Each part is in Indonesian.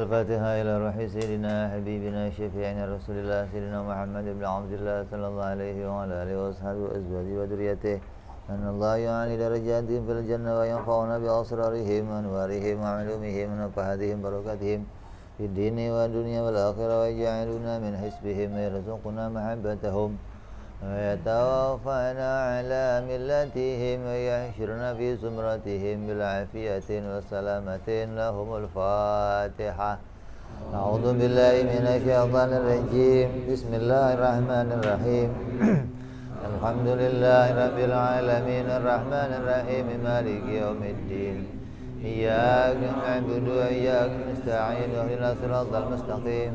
الفاتحة إلى روح سيدنا حبيبنا شفيعنا رسول الله سيدنا محمد بن عبد الله صلى الله عليه وعلى آله وأصحابه وأزواجه وذريته أن الله يعلي درجاتهم في الجنة وينفعنا بأسرارهم وأنوارهم وعلومهم ونفحاتهم بركاتهم في الدين والدنيا والآخرة ويجعلنا من حسبهم ويرزقنا محبتهم ويتوفون على ملتهم ويحشرنا في زمرتهم بالعافية والسلامة لهم الفاتحة أعوذ بالله من الشيطان الرجيم بسم الله الرحمن الرحيم الحمد لله رب العالمين الرحمن الرحيم مالك يوم الدين إياك نعبد وإياك نستعين اهدنا الصراط المستقيم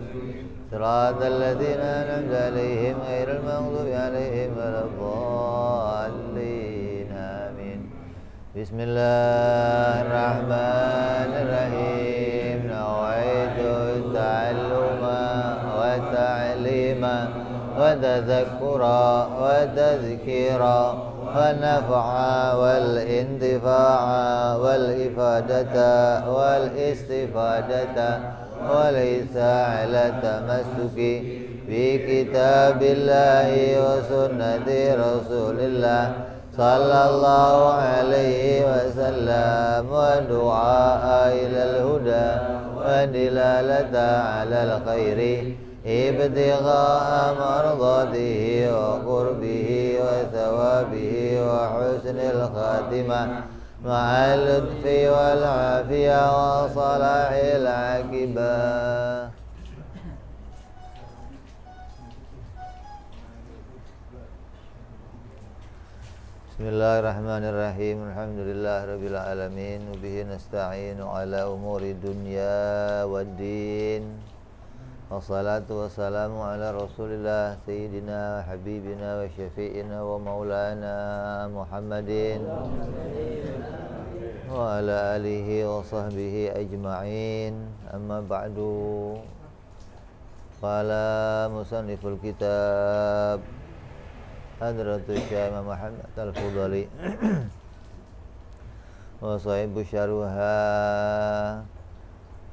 صراط الذين أنعمت عليهم غير المغضوب عليهم ولا الضالين آمين بسم الله الرحمن الرحيم نويت التعلم والتعليم وتذكرا وتذكيرا والنفع والاندفاع والإفادة والاستفادة وليس على تمسك بكتاب الله وسنة رسول الله صلى الله عليه وسلم ودعاء إلى الهدى ودلالة على الخير ابتغاء مرضاته وقربه وثوابه وحسن الخاتمة مع اللطف والعافية وصلاح العاقبة بسم الله الرحمن الرحيم الحمد لله رب العالمين وبه نستعين على أمور الدنيا والدين Wassalatu wassalamu ala rasulillah Sayyidina habibina wa syafi'ina wa maulana Muhammadin Wa ala alihi wa sahbihi ajma'in Amma ba'du Qala musanniful kitab Hadratu Syama Muhammad al-Fudali Wa sahibu syaruhah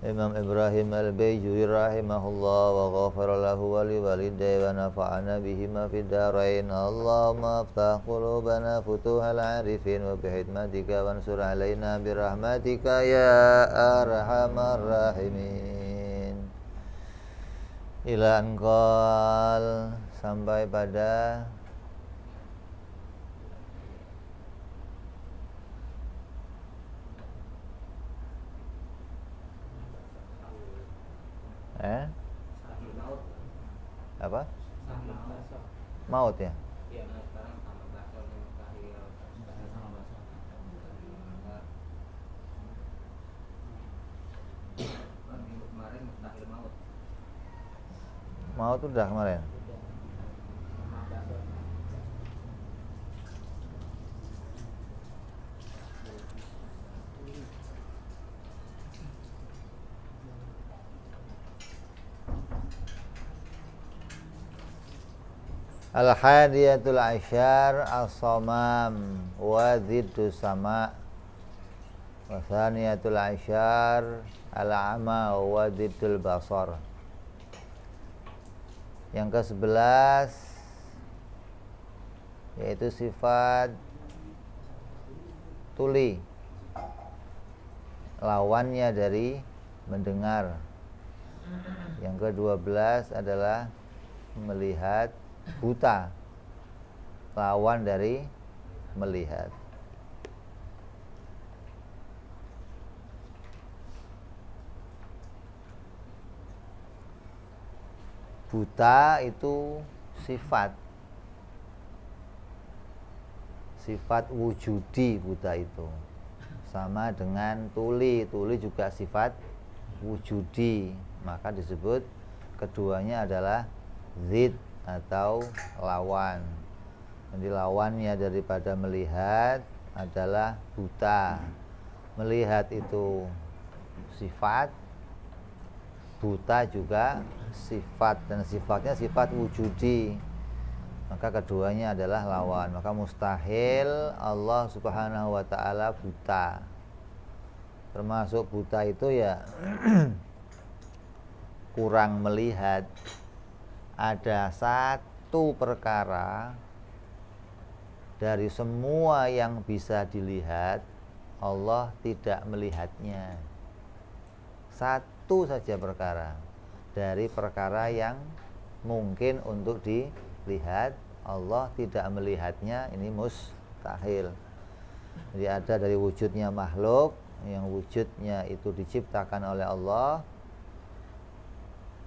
Imam Ibrahim al-Bayjuri rahimahullah wa ghafara lahu wa li walidayhi wa nafa'ana bihima fi darain. Allahumma aftah qulubana futuhal arifin wa bihidmatika wa ansur alayna birahmatika ya arhamar rahimin. Ila anqal sampai pada eh apa maut ya maut udah kemarin Al-Hadiyatul Asyar As-Samam Zidu Sama Wasaniyatul Asyar Al-Ama Zidul Basar Yang ke-11 Yaitu sifat Tuli Lawannya dari mendengar Yang ke-12 adalah melihat buta lawan dari melihat buta itu sifat sifat wujudi buta itu sama dengan tuli tuli juga sifat wujudi maka disebut keduanya adalah zid atau lawan. Jadi lawannya daripada melihat adalah buta. Melihat itu sifat, buta juga sifat dan sifatnya sifat wujudi. Maka keduanya adalah lawan. Maka mustahil Allah Subhanahu wa taala buta. Termasuk buta itu ya kurang melihat ada satu perkara dari semua yang bisa dilihat Allah tidak melihatnya satu saja perkara dari perkara yang mungkin untuk dilihat Allah tidak melihatnya ini mustahil jadi ada dari wujudnya makhluk yang wujudnya itu diciptakan oleh Allah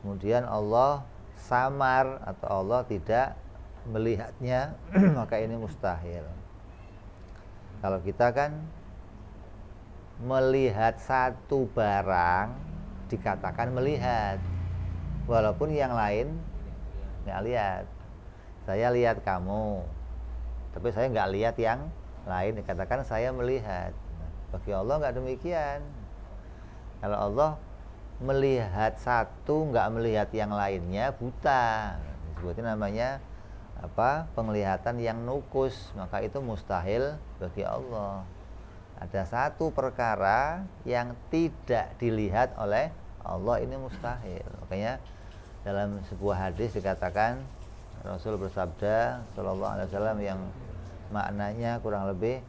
kemudian Allah samar atau Allah tidak melihatnya maka ini mustahil kalau kita kan melihat satu barang dikatakan melihat walaupun yang lain nggak lihat saya lihat kamu tapi saya nggak lihat yang lain dikatakan saya melihat nah, bagi Allah nggak demikian kalau Allah melihat satu nggak melihat yang lainnya buta disebutnya namanya apa penglihatan yang nukus maka itu mustahil bagi Allah ada satu perkara yang tidak dilihat oleh Allah ini mustahil makanya dalam sebuah hadis dikatakan Rasul bersabda Shallallahu Alaihi Wasallam yang maknanya kurang lebih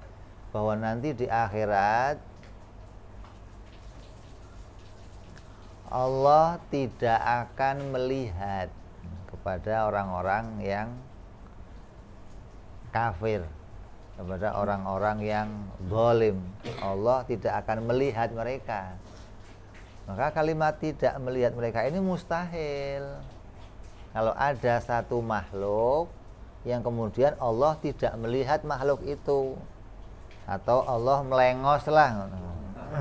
bahwa nanti di akhirat Allah tidak akan melihat kepada orang-orang yang kafir kepada orang-orang yang zalim Allah tidak akan melihat mereka maka kalimat tidak melihat mereka ini mustahil kalau ada satu makhluk yang kemudian Allah tidak melihat makhluk itu atau Allah melengos lah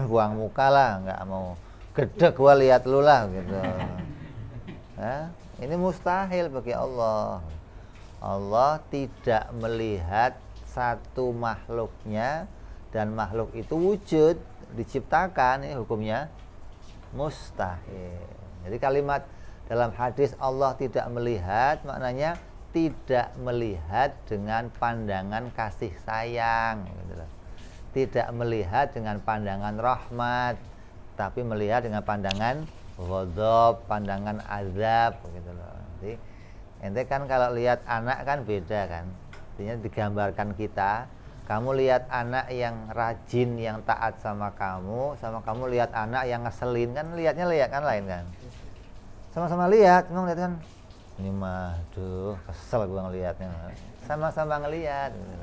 buang muka lah nggak mau gedek gua lihat lu lah gitu ya, ini mustahil bagi Allah Allah tidak melihat satu makhluknya dan makhluk itu wujud diciptakan ini hukumnya mustahil jadi kalimat dalam hadis Allah tidak melihat maknanya tidak melihat dengan pandangan kasih sayang gitu tidak melihat dengan pandangan rahmat tapi melihat dengan pandangan godop, pandangan azab gitu loh. Jadi ente kan kalau lihat anak kan beda kan. Artinya digambarkan kita, kamu lihat anak yang rajin, yang taat sama kamu, sama kamu lihat anak yang ngeselin kan lihatnya lihat kan lain kan. Sama-sama lihat, memang lihat kan ini mah aduh kesel gua ngelihatnya sama-sama ngelihat gitu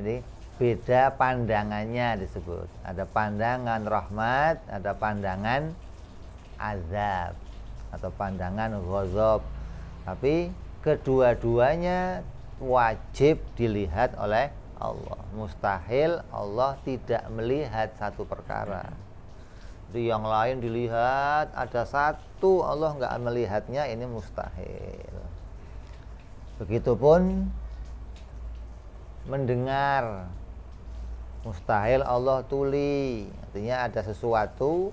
Jadi beda pandangannya disebut. Ada pandangan rahmat, ada pandangan azab atau pandangan ghozob Tapi kedua-duanya wajib dilihat oleh Allah. Mustahil Allah tidak melihat satu perkara. Di yang lain dilihat ada satu Allah nggak melihatnya ini mustahil. Begitupun mendengar mustahil Allah tuli artinya ada sesuatu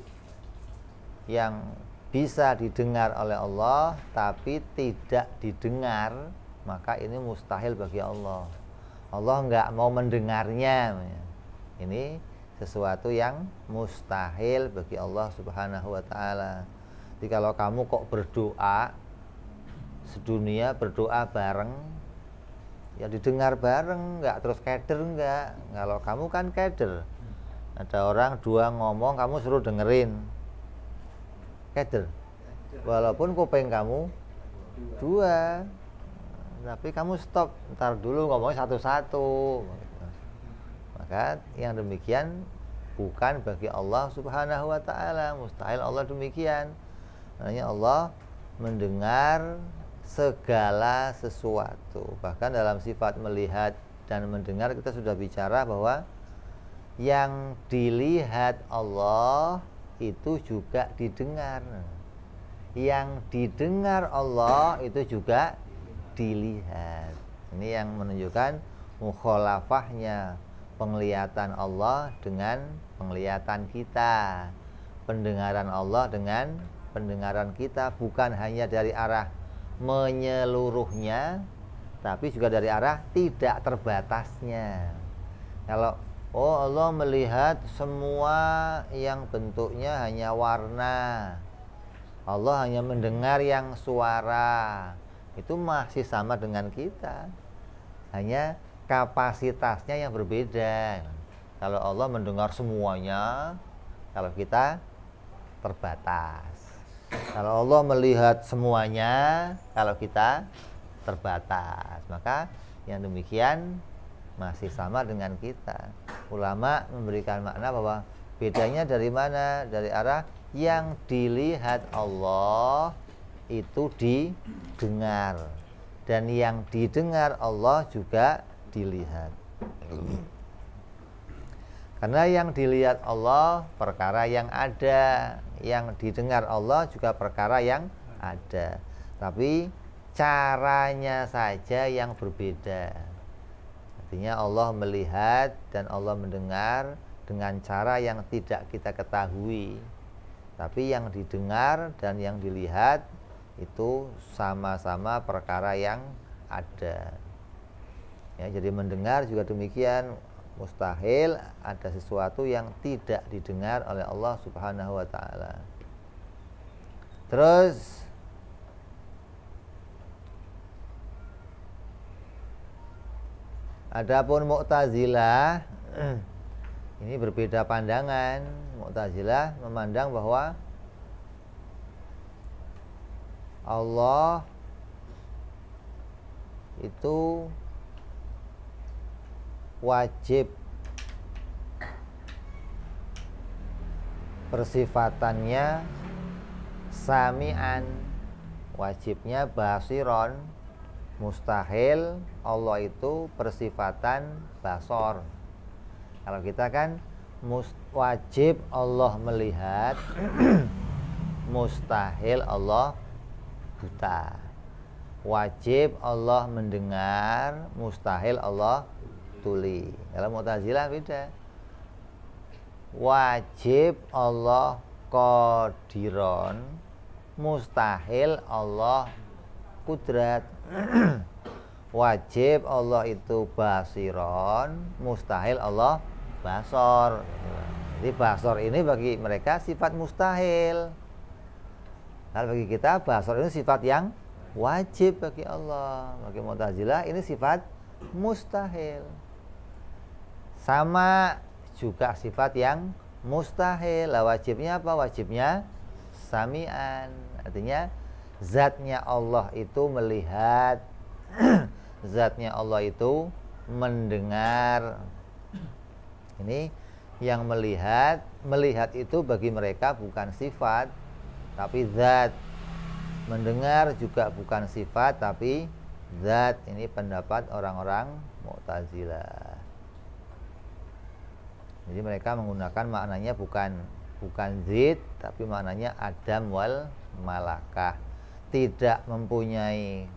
yang bisa didengar oleh Allah tapi tidak didengar maka ini mustahil bagi Allah Allah nggak mau mendengarnya ini sesuatu yang mustahil bagi Allah Subhanahu wa taala. Jadi kalau kamu kok berdoa sedunia berdoa bareng ya didengar bareng nggak terus keder nggak kalau kamu kan keder ada orang dua ngomong kamu suruh dengerin keder walaupun kuping kamu dua tapi kamu stop ntar dulu ngomong satu-satu maka yang demikian bukan bagi Allah subhanahu wa ta'ala mustahil Allah demikian makanya Allah mendengar segala sesuatu. Bahkan dalam sifat melihat dan mendengar kita sudah bicara bahwa yang dilihat Allah itu juga didengar. Yang didengar Allah itu juga dilihat. Ini yang menunjukkan mukholafahnya penglihatan Allah dengan penglihatan kita. Pendengaran Allah dengan pendengaran kita bukan hanya dari arah menyeluruhnya tapi juga dari arah tidak terbatasnya kalau oh Allah melihat semua yang bentuknya hanya warna Allah hanya mendengar yang suara itu masih sama dengan kita hanya kapasitasnya yang berbeda kalau Allah mendengar semuanya kalau kita terbatas kalau Allah melihat semuanya, kalau kita terbatas, maka yang demikian masih sama dengan kita. Ulama memberikan makna bahwa bedanya dari mana? Dari arah yang dilihat Allah itu didengar dan yang didengar Allah juga dilihat. Karena yang dilihat Allah perkara yang ada, yang didengar Allah juga perkara yang ada. Tapi caranya saja yang berbeda. Artinya Allah melihat dan Allah mendengar dengan cara yang tidak kita ketahui. Tapi yang didengar dan yang dilihat itu sama-sama perkara yang ada. Ya, jadi mendengar juga demikian mustahil ada sesuatu yang tidak didengar oleh Allah Subhanahu wa taala. Terus Adapun Mu'tazilah ini berbeda pandangan. Mu'tazilah memandang bahwa Allah itu wajib persifatannya samian wajibnya basiron mustahil Allah itu persifatan basor kalau kita kan wajib Allah melihat mustahil Allah buta wajib Allah mendengar mustahil Allah tuli kalau mutazilah beda wajib Allah kodiron mustahil Allah kudrat wajib Allah itu basiron mustahil Allah basor jadi basor ini bagi mereka sifat mustahil Dan bagi kita basor ini sifat yang wajib bagi Allah bagi Mu'tazilah ini sifat mustahil sama juga sifat yang mustahil lah wajibnya apa wajibnya samian artinya zatnya Allah itu melihat zatnya Allah itu mendengar ini yang melihat melihat itu bagi mereka bukan sifat tapi zat mendengar juga bukan sifat tapi zat ini pendapat orang-orang Mu'tazilah jadi mereka menggunakan maknanya bukan bukan zid tapi maknanya adam wal malakah. Tidak mempunyai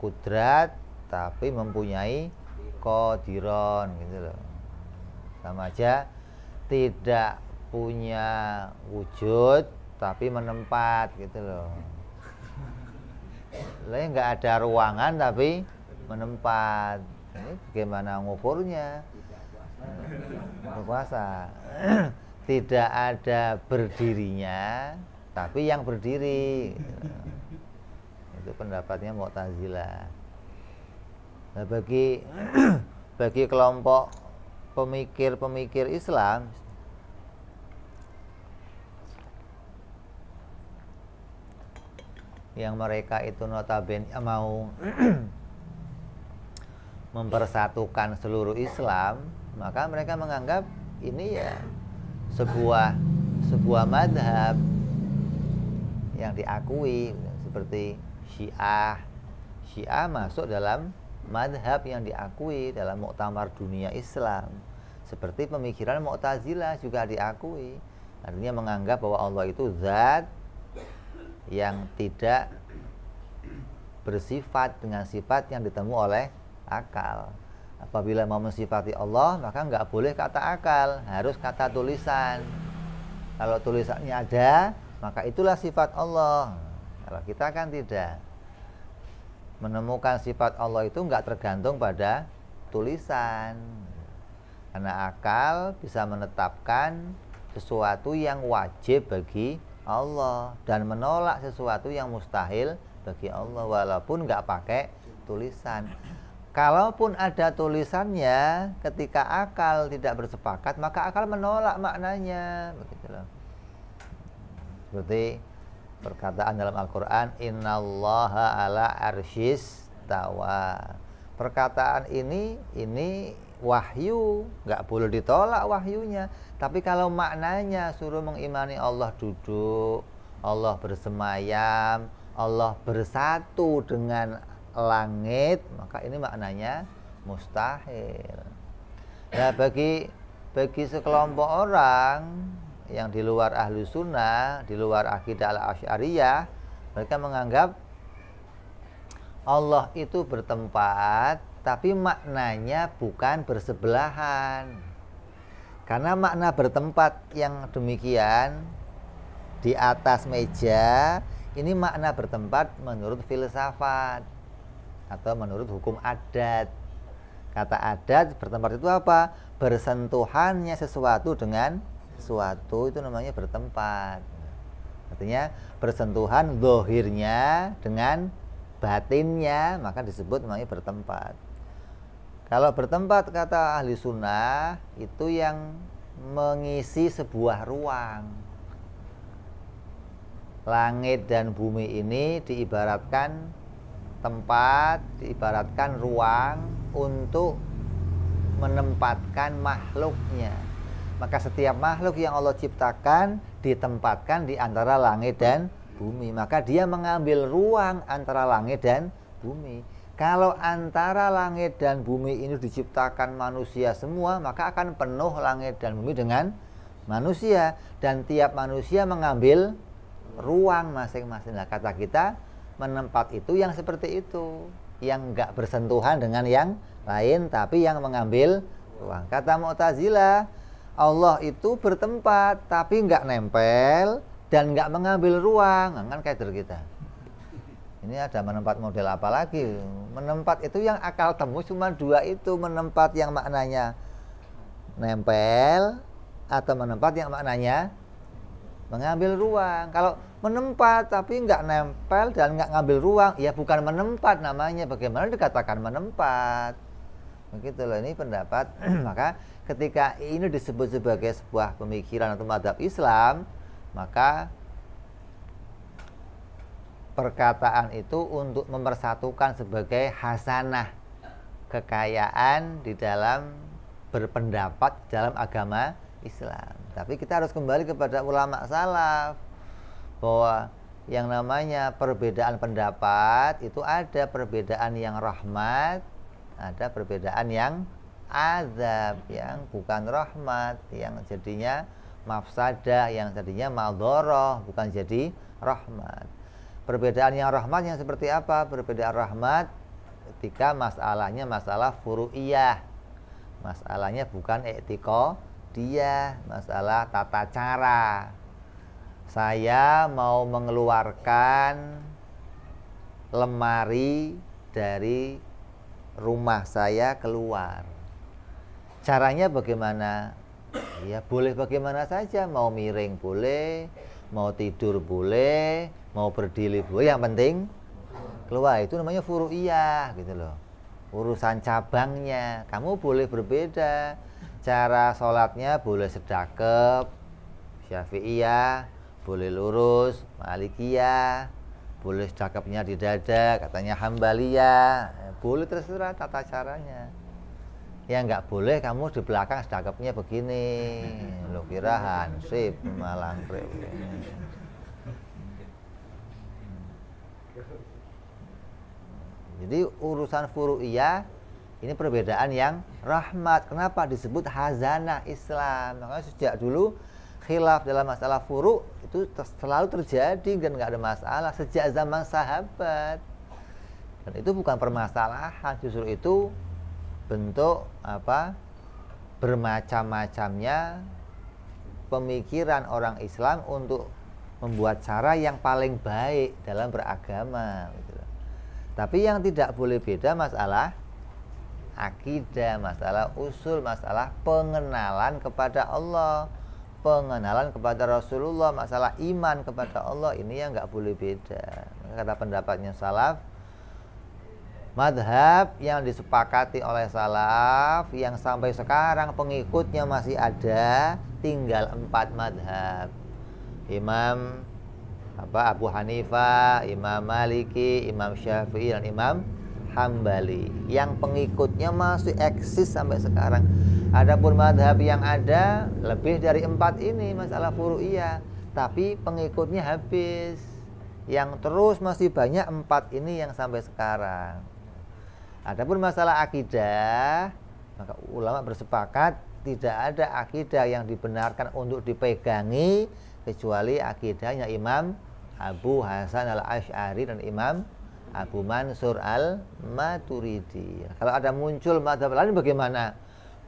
kudrat tapi mempunyai kodiron gitu loh. Sama aja tidak punya wujud tapi menempat gitu loh. Lain enggak ya ada ruangan tapi menempat. Ini bagaimana ngukurnya? berpuasa tidak ada berdirinya tapi yang berdiri itu pendapatnya Mu'tazila nah bagi bagi kelompok pemikir-pemikir Islam yang mereka itu notabene eh, mau mempersatukan seluruh Islam, maka mereka menganggap ini ya sebuah sebuah madhab yang diakui seperti Syiah. Syiah masuk dalam madhab yang diakui dalam muktamar dunia Islam. Seperti pemikiran Mu'tazilah juga diakui. Artinya menganggap bahwa Allah itu zat yang tidak bersifat dengan sifat yang ditemu oleh akal. Apabila mau mensifati Allah, maka nggak boleh kata akal, harus kata tulisan. Kalau tulisannya ada, maka itulah sifat Allah. Kalau kita kan tidak. Menemukan sifat Allah itu nggak tergantung pada tulisan. Karena akal bisa menetapkan sesuatu yang wajib bagi Allah dan menolak sesuatu yang mustahil bagi Allah walaupun nggak pakai tulisan Kalaupun ada tulisannya, ketika akal tidak bersepakat, maka akal menolak maknanya. Begitu loh. Seperti perkataan dalam Al-Quran, Innallaha ala arshis tawa. Perkataan ini, ini wahyu, nggak boleh ditolak wahyunya. Tapi kalau maknanya suruh mengimani Allah duduk, Allah bersemayam, Allah bersatu dengan langit maka ini maknanya mustahil nah bagi bagi sekelompok orang yang di luar ahlu sunnah di luar akidah al asyariyah mereka menganggap Allah itu bertempat tapi maknanya bukan bersebelahan karena makna bertempat yang demikian di atas meja ini makna bertempat menurut filsafat atau menurut hukum adat. Kata adat bertempat itu apa? Bersentuhannya sesuatu dengan sesuatu itu namanya bertempat. Artinya bersentuhan dohirnya dengan batinnya maka disebut namanya bertempat. Kalau bertempat kata ahli sunnah itu yang mengisi sebuah ruang. Langit dan bumi ini diibaratkan tempat diibaratkan ruang untuk menempatkan makhluknya maka setiap makhluk yang Allah ciptakan ditempatkan di antara langit dan bumi maka dia mengambil ruang antara langit dan bumi kalau antara langit dan bumi ini diciptakan manusia semua maka akan penuh langit dan bumi dengan manusia dan tiap manusia mengambil ruang masing-masing nah kata kita menempat itu yang seperti itu yang nggak bersentuhan dengan yang lain tapi yang mengambil ruang kata Mu'tazila, Allah itu bertempat tapi nggak nempel dan nggak mengambil ruang nah, kan kader kita ini ada menempat model apa lagi menempat itu yang akal temu cuma dua itu menempat yang maknanya nempel atau menempat yang maknanya mengambil ruang. Kalau menempat tapi nggak nempel dan nggak ngambil ruang, ya bukan menempat namanya. Bagaimana dikatakan menempat? Begitu loh ini pendapat. maka ketika ini disebut sebagai sebuah pemikiran atau madhab Islam, maka perkataan itu untuk mempersatukan sebagai hasanah kekayaan di dalam berpendapat dalam agama Islam. Tapi kita harus kembali kepada ulama salaf bahwa yang namanya perbedaan pendapat itu ada perbedaan yang rahmat, ada perbedaan yang azab yang bukan rahmat yang jadinya mafsada yang jadinya maldoroh bukan jadi rahmat. Perbedaan yang rahmat yang seperti apa? Perbedaan rahmat ketika masalahnya masalah furu'iyah. Masalahnya bukan etiko dia, masalah tata cara. Saya mau mengeluarkan lemari dari rumah saya keluar. Caranya bagaimana? Ya boleh bagaimana saja, mau miring boleh, mau tidur boleh, mau berdiri boleh, yang penting keluar. Itu namanya furu'iyah gitu loh. Urusan cabangnya, kamu boleh berbeda, cara sholatnya boleh sedakep syafi'iyah boleh lurus malikiyah boleh sedakepnya di dada katanya hambaliyah ya, boleh terserah tata caranya ya nggak boleh kamu di belakang sedakepnya begini lo kira hansip malang jadi urusan furu'iyah ini perbedaan yang rahmat. Kenapa disebut hazana Islam? Makanya sejak dulu khilaf dalam masalah furu itu selalu terjadi dan nggak ada masalah sejak zaman sahabat. Dan itu bukan permasalahan, justru itu bentuk apa bermacam-macamnya pemikiran orang Islam untuk membuat cara yang paling baik dalam beragama. Gitu Tapi yang tidak boleh beda masalah akidah, masalah usul, masalah pengenalan kepada Allah, pengenalan kepada Rasulullah, masalah iman kepada Allah ini yang nggak boleh beda. Kata pendapatnya salaf, madhab yang disepakati oleh salaf yang sampai sekarang pengikutnya masih ada tinggal empat madhab Imam apa Abu Hanifah, Imam Maliki, Imam Syafi'i dan Imam Hambali yang pengikutnya masih eksis sampai sekarang. Adapun madhab yang ada lebih dari empat ini masalah furu'iyah tapi pengikutnya habis yang terus masih banyak empat ini yang sampai sekarang. Adapun masalah akidah maka ulama bersepakat tidak ada akidah yang dibenarkan untuk dipegangi kecuali akidahnya Imam Abu Hasan al Ash'ari dan Imam Abu Mansur al-Maturidi. Kalau ada muncul madhab lain bagaimana?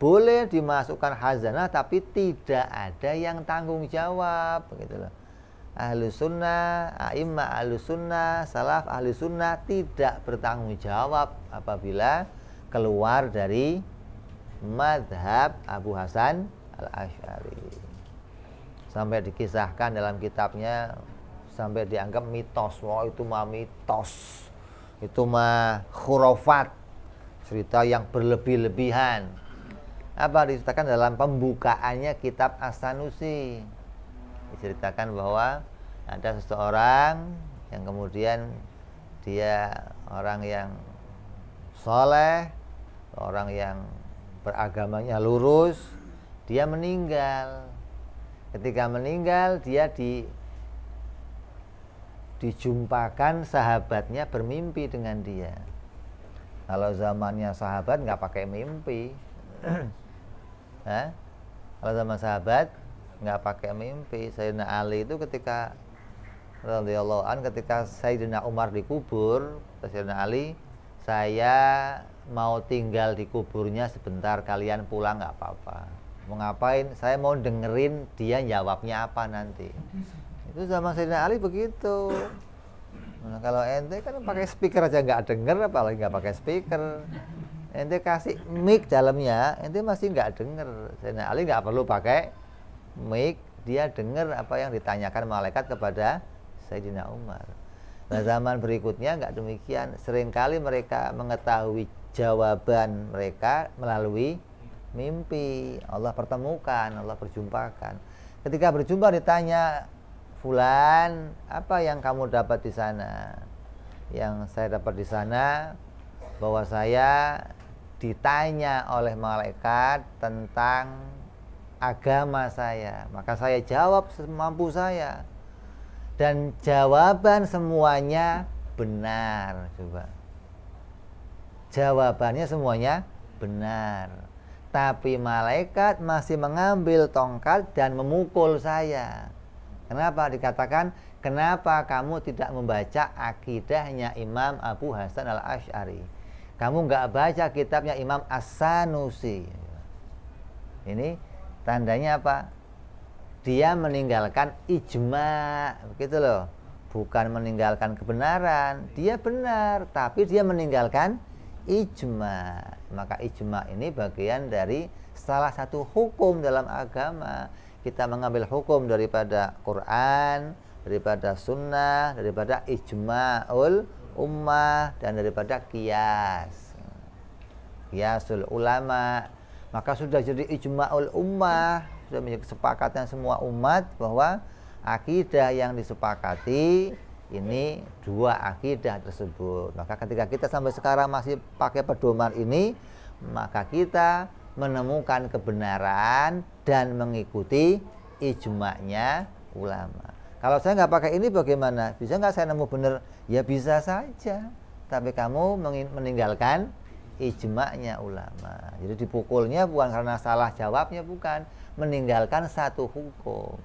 Boleh dimasukkan hazanah tapi tidak ada yang tanggung jawab. Begitu loh. Ahlu sunnah, a'imma ahlu sunnah, salaf ahlu sunnah tidak bertanggung jawab apabila keluar dari madhab Abu Hasan al-Ash'ari. Sampai dikisahkan dalam kitabnya sampai dianggap mitos, wah itu mah mitos itu mah khurafat cerita yang berlebih-lebihan apa diceritakan dalam pembukaannya kitab asanusi diceritakan bahwa ada seseorang yang kemudian dia orang yang soleh orang yang beragamanya lurus dia meninggal ketika meninggal dia di dijumpakan sahabatnya bermimpi dengan dia. Kalau zamannya sahabat nggak pakai mimpi. Kalau zaman sahabat nggak pakai mimpi. Sayyidina Ali itu ketika Rasulullah an ketika Sayyidina Umar dikubur, Sayyidina Ali, saya mau tinggal di kuburnya sebentar, kalian pulang nggak apa-apa. Mau Saya mau dengerin dia jawabnya apa nanti itu zaman Sayyidina Ali begitu nah, kalau ente kan pakai speaker aja nggak denger apalagi nggak pakai speaker ente kasih mic dalamnya ente masih nggak denger Sayyidina Ali nggak perlu pakai mic dia denger apa yang ditanyakan malaikat kepada Sayyidina Umar Nah zaman berikutnya nggak demikian. Seringkali mereka mengetahui jawaban mereka melalui mimpi. Allah pertemukan, Allah perjumpakan. Ketika berjumpa ditanya Fulan, apa yang kamu dapat di sana? Yang saya dapat di sana bahwa saya ditanya oleh malaikat tentang agama saya. Maka saya jawab semampu saya. Dan jawaban semuanya benar, coba. Jawabannya semuanya benar. Tapi malaikat masih mengambil tongkat dan memukul saya. Kenapa dikatakan kenapa kamu tidak membaca akidahnya Imam Abu Hasan al Ashari? Kamu nggak baca kitabnya Imam As-Sanusi. Ini tandanya apa? Dia meninggalkan ijma, begitu loh. Bukan meninggalkan kebenaran, dia benar, tapi dia meninggalkan ijma. Maka ijma ini bagian dari salah satu hukum dalam agama kita mengambil hukum daripada Quran, daripada sunnah, daripada ijma'ul ummah dan daripada kias. Kiasul ulama. Maka sudah jadi ijma'ul ummah, sudah menjadi kesepakatan semua umat bahwa akidah yang disepakati ini dua akidah tersebut. Maka ketika kita sampai sekarang masih pakai pedoman ini, maka kita menemukan kebenaran dan mengikuti ijma'nya ulama. Kalau saya nggak pakai ini bagaimana? Bisa nggak saya nemu benar? Ya bisa saja. Tapi kamu meninggalkan ijma'nya ulama. Jadi dipukulnya bukan karena salah jawabnya, bukan. Meninggalkan satu hukum.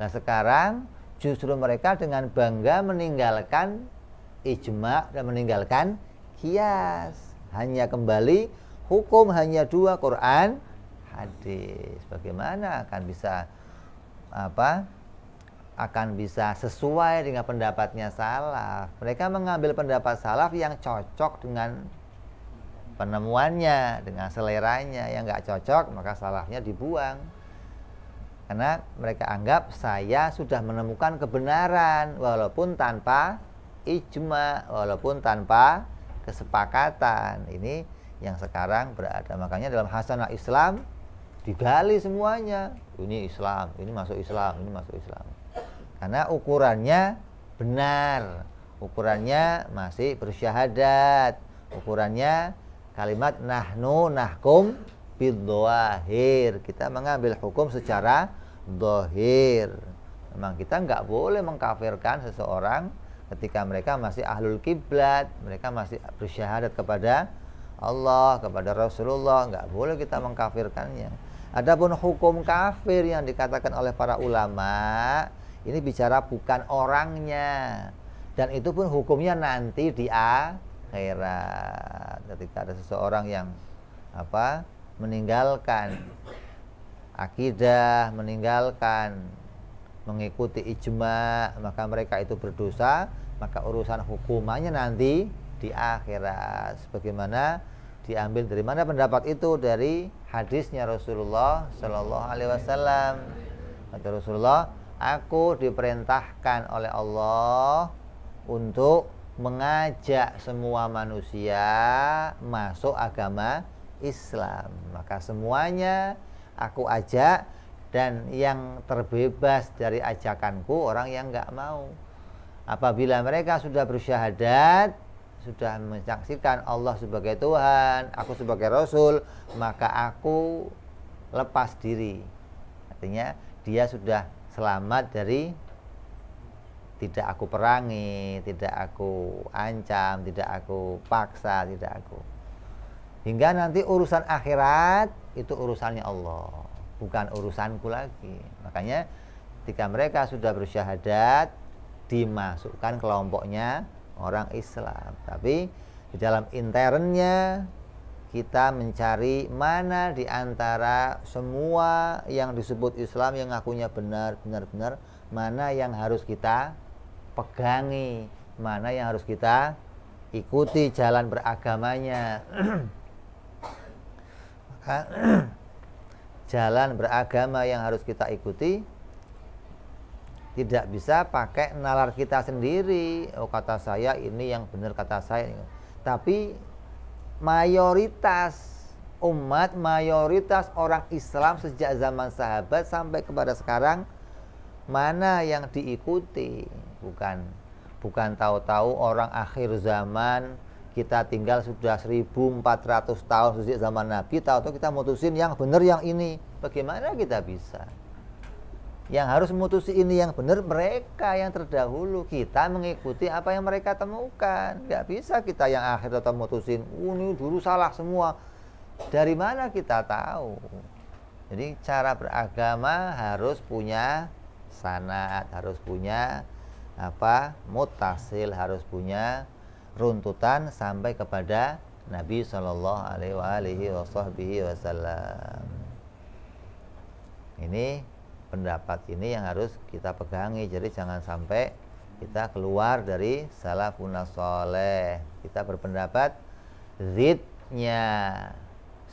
Nah sekarang justru mereka dengan bangga meninggalkan ijma' dan meninggalkan kias. Hanya kembali Hukum hanya dua, Quran, hadis. Bagaimana akan bisa apa? akan bisa sesuai dengan pendapatnya salaf. Mereka mengambil pendapat salaf yang cocok dengan penemuannya, dengan seleranya. Yang nggak cocok maka salafnya dibuang. Karena mereka anggap saya sudah menemukan kebenaran walaupun tanpa ijma, walaupun tanpa kesepakatan. Ini yang sekarang berada. Makanya dalam hasanah Islam digali semuanya. Ini Islam, ini masuk Islam, ini masuk Islam. Karena ukurannya benar. Ukurannya masih bersyahadat. Ukurannya kalimat nahnu nahkum bidzahir. Kita mengambil hukum secara dohir. Memang kita nggak boleh mengkafirkan seseorang ketika mereka masih ahlul kiblat, mereka masih bersyahadat kepada Allah, kepada Rasulullah, nggak boleh kita mengkafirkannya. Adapun hukum kafir yang dikatakan oleh para ulama, ini bicara bukan orangnya. Dan itu pun hukumnya nanti di akhirat. Ketika ada seseorang yang apa meninggalkan akidah, meninggalkan mengikuti ijma, maka mereka itu berdosa, maka urusan hukumannya nanti di akhirat. Sebagaimana diambil dari mana pendapat itu dari hadisnya Rasulullah Shallallahu Alaihi Wasallam kata Rasulullah aku diperintahkan oleh Allah untuk mengajak semua manusia masuk agama Islam maka semuanya aku ajak dan yang terbebas dari ajakanku orang yang nggak mau apabila mereka sudah bersyahadat sudah menyaksikan Allah sebagai Tuhan, aku sebagai Rasul, maka aku lepas diri. Artinya dia sudah selamat dari tidak aku perangi, tidak aku ancam, tidak aku paksa, tidak aku. Hingga nanti urusan akhirat itu urusannya Allah, bukan urusanku lagi. Makanya ketika mereka sudah bersyahadat dimasukkan kelompoknya orang Islam. Tapi di dalam internnya kita mencari mana di antara semua yang disebut Islam yang ngakunya benar, benar-benar mana yang harus kita pegangi, mana yang harus kita ikuti jalan beragamanya. Maka jalan beragama yang harus kita ikuti tidak bisa pakai nalar kita sendiri oh kata saya ini yang benar kata saya ini. tapi mayoritas umat mayoritas orang Islam sejak zaman sahabat sampai kepada sekarang mana yang diikuti bukan bukan tahu-tahu orang akhir zaman kita tinggal sudah 1400 tahun sejak zaman Nabi tahu-tahu kita mutusin yang benar yang ini bagaimana kita bisa yang harus memutusi ini yang benar mereka yang terdahulu kita mengikuti apa yang mereka temukan nggak bisa kita yang akhir tetap memutusin oh, ini dulu salah semua dari mana kita tahu jadi cara beragama harus punya sanat harus punya apa mutasil harus punya runtutan sampai kepada Nabi Shallallahu Alaihi Wasallam ini pendapat ini yang harus kita pegangi jadi jangan sampai kita keluar dari salafun soleh kita berpendapat zidnya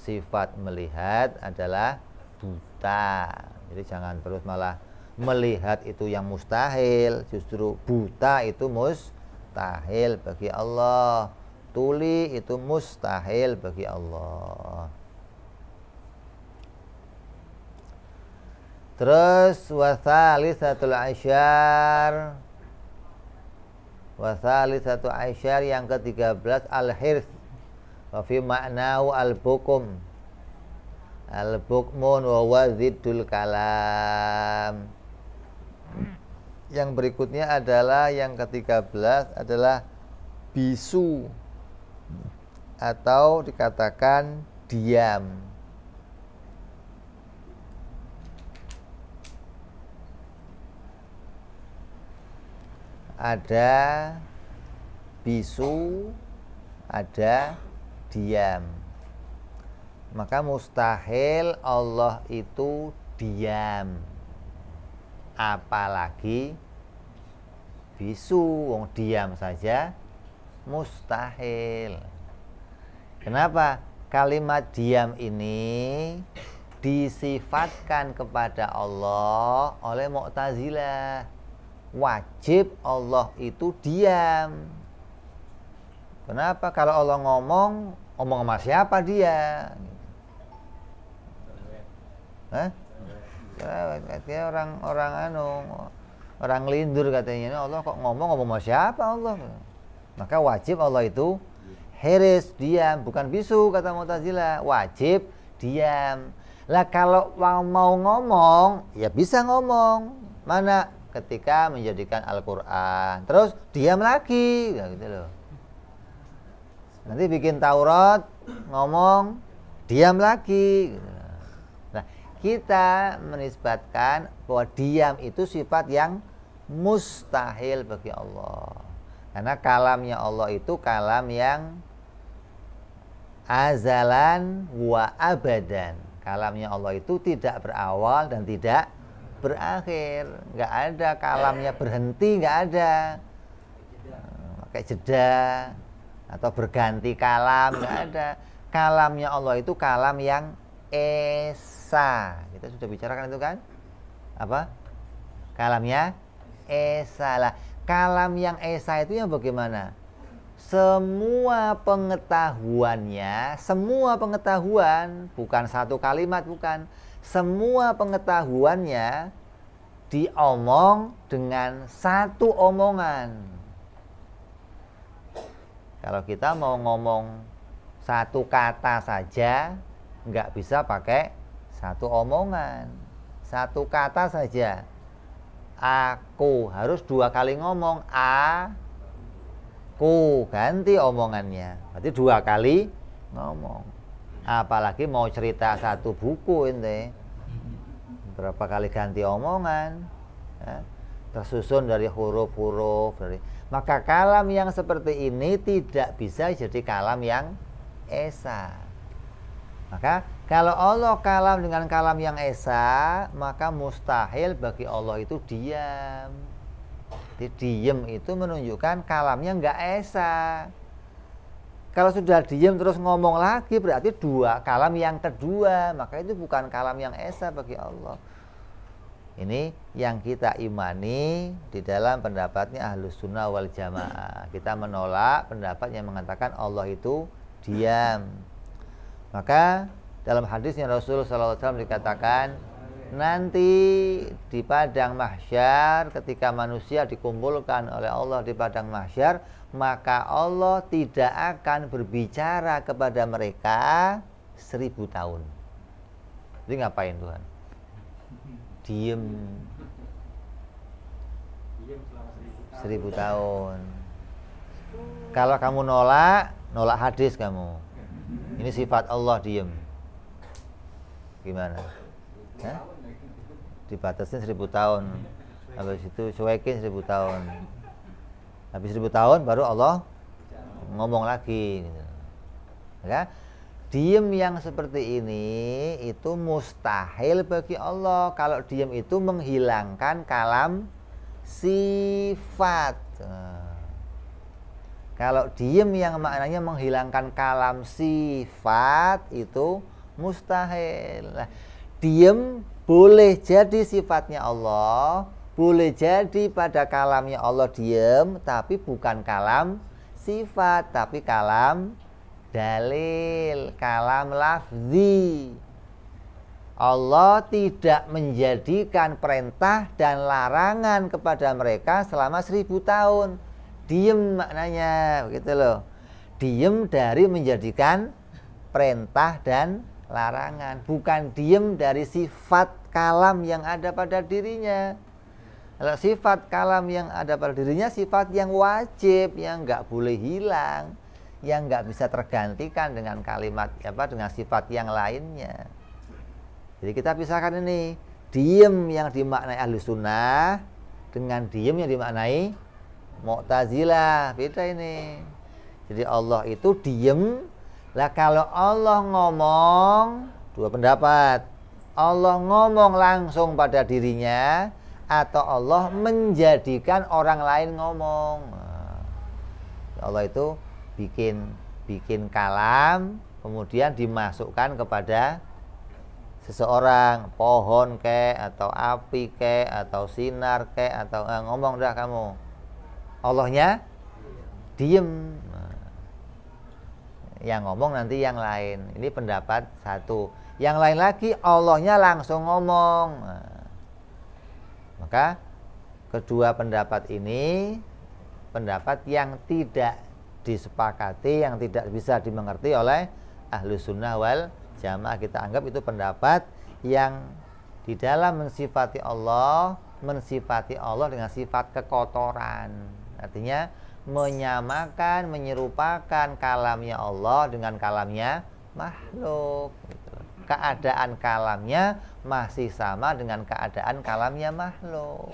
sifat melihat adalah buta jadi jangan terus malah melihat itu yang mustahil justru buta itu mustahil bagi Allah tuli itu mustahil bagi Allah Terus wasali satu aisyar, wasali satu aisyar yang ke-13 al-hirs wa fi ma'nahu al-bukum al-bukmun wa wazidul kalam yang berikutnya adalah yang ke-13 adalah bisu atau dikatakan diam ada bisu, ada diam. Maka mustahil Allah itu diam. Apalagi bisu, wong diam saja mustahil. Kenapa? Kalimat diam ini disifatkan kepada Allah oleh Mu'tazilah wajib Allah itu diam. Kenapa? Kalau Allah ngomong, ngomong sama siapa dia? Katanya orang orang anu orang lindur katanya ini Allah kok ngomong ngomong sama siapa Allah? Maka wajib Allah itu heres diam bukan bisu kata Mu'tazila wajib diam lah kalau mau ngomong ya bisa ngomong mana ketika menjadikan Al-Quran terus diam lagi ya gitu loh nanti bikin Taurat ngomong diam lagi gitu nah kita menisbatkan bahwa diam itu sifat yang mustahil bagi Allah karena kalamnya Allah itu kalam yang azalan wa abadan kalamnya Allah itu tidak berawal dan tidak berakhir nggak ada kalamnya berhenti nggak ada pakai jeda atau berganti kalam nggak ada kalamnya Allah itu kalam yang esa kita sudah bicarakan itu kan apa kalamnya esa lah kalam yang esa itu yang bagaimana semua pengetahuannya semua pengetahuan bukan satu kalimat bukan semua pengetahuannya diomong dengan satu omongan. Kalau kita mau ngomong satu kata saja, nggak bisa pakai satu omongan. Satu kata saja. Aku harus dua kali ngomong a ku ganti omongannya. Berarti dua kali ngomong apalagi mau cerita satu buku ini berapa kali ganti omongan ya. tersusun dari huruf-huruf dari maka kalam yang seperti ini tidak bisa jadi kalam yang esa maka kalau Allah kalam dengan kalam yang esa maka mustahil bagi Allah itu diam jadi diam itu menunjukkan kalamnya nggak esa kalau sudah diam terus ngomong lagi berarti dua kalam yang kedua, maka itu bukan kalam yang esa bagi Allah. Ini yang kita imani di dalam pendapatnya ahlus sunnah wal jamaah. Kita menolak pendapat yang mengatakan Allah itu diam. Maka dalam hadisnya Rasul SAW dikatakan nanti di padang mahsyar ketika manusia dikumpulkan oleh Allah di padang mahsyar maka Allah tidak akan berbicara kepada mereka seribu tahun. Jadi ngapain Tuhan? Diem. Seribu tahun. Kalau kamu nolak, nolak hadis kamu. Ini sifat Allah diem. Gimana? Hah? Dibatasin seribu tahun. Habis itu cuekin seribu tahun habis ribu tahun baru Allah ngomong lagi gitu. ya diem yang seperti ini itu mustahil bagi Allah kalau diem itu menghilangkan kalam sifat kalau diem yang maknanya menghilangkan kalam sifat itu mustahil diem boleh jadi sifatnya Allah boleh jadi pada kalamnya Allah diem, tapi bukan kalam sifat, tapi kalam dalil, kalam lafzi. Allah tidak menjadikan perintah dan larangan kepada mereka selama seribu tahun. Diem maknanya, begitu loh. Diem dari menjadikan perintah dan larangan, bukan diem dari sifat kalam yang ada pada dirinya. Kalau sifat kalam yang ada pada dirinya sifat yang wajib, yang nggak boleh hilang, yang nggak bisa tergantikan dengan kalimat apa dengan sifat yang lainnya. Jadi kita pisahkan ini diem yang dimaknai alusuna sunnah dengan diem yang dimaknai mu'tazilah beda ini. Jadi Allah itu diem lah kalau Allah ngomong dua pendapat. Allah ngomong langsung pada dirinya, atau Allah menjadikan orang lain ngomong. Ya Allah itu bikin bikin kalam kemudian dimasukkan kepada seseorang pohon ke atau api ke atau sinar ke atau eh, ngomong dah kamu Allahnya diem yang ngomong nanti yang lain ini pendapat satu yang lain lagi Allahnya langsung ngomong maka kedua pendapat ini pendapat yang tidak disepakati, yang tidak bisa dimengerti oleh ahlu sunnah wal jamaah. Kita anggap itu pendapat yang di dalam mensifati Allah, mensifati Allah dengan sifat kekotoran. Artinya menyamakan, menyerupakan kalamnya Allah dengan kalamnya makhluk. Keadaan kalamnya masih sama dengan keadaan kalamnya makhluk.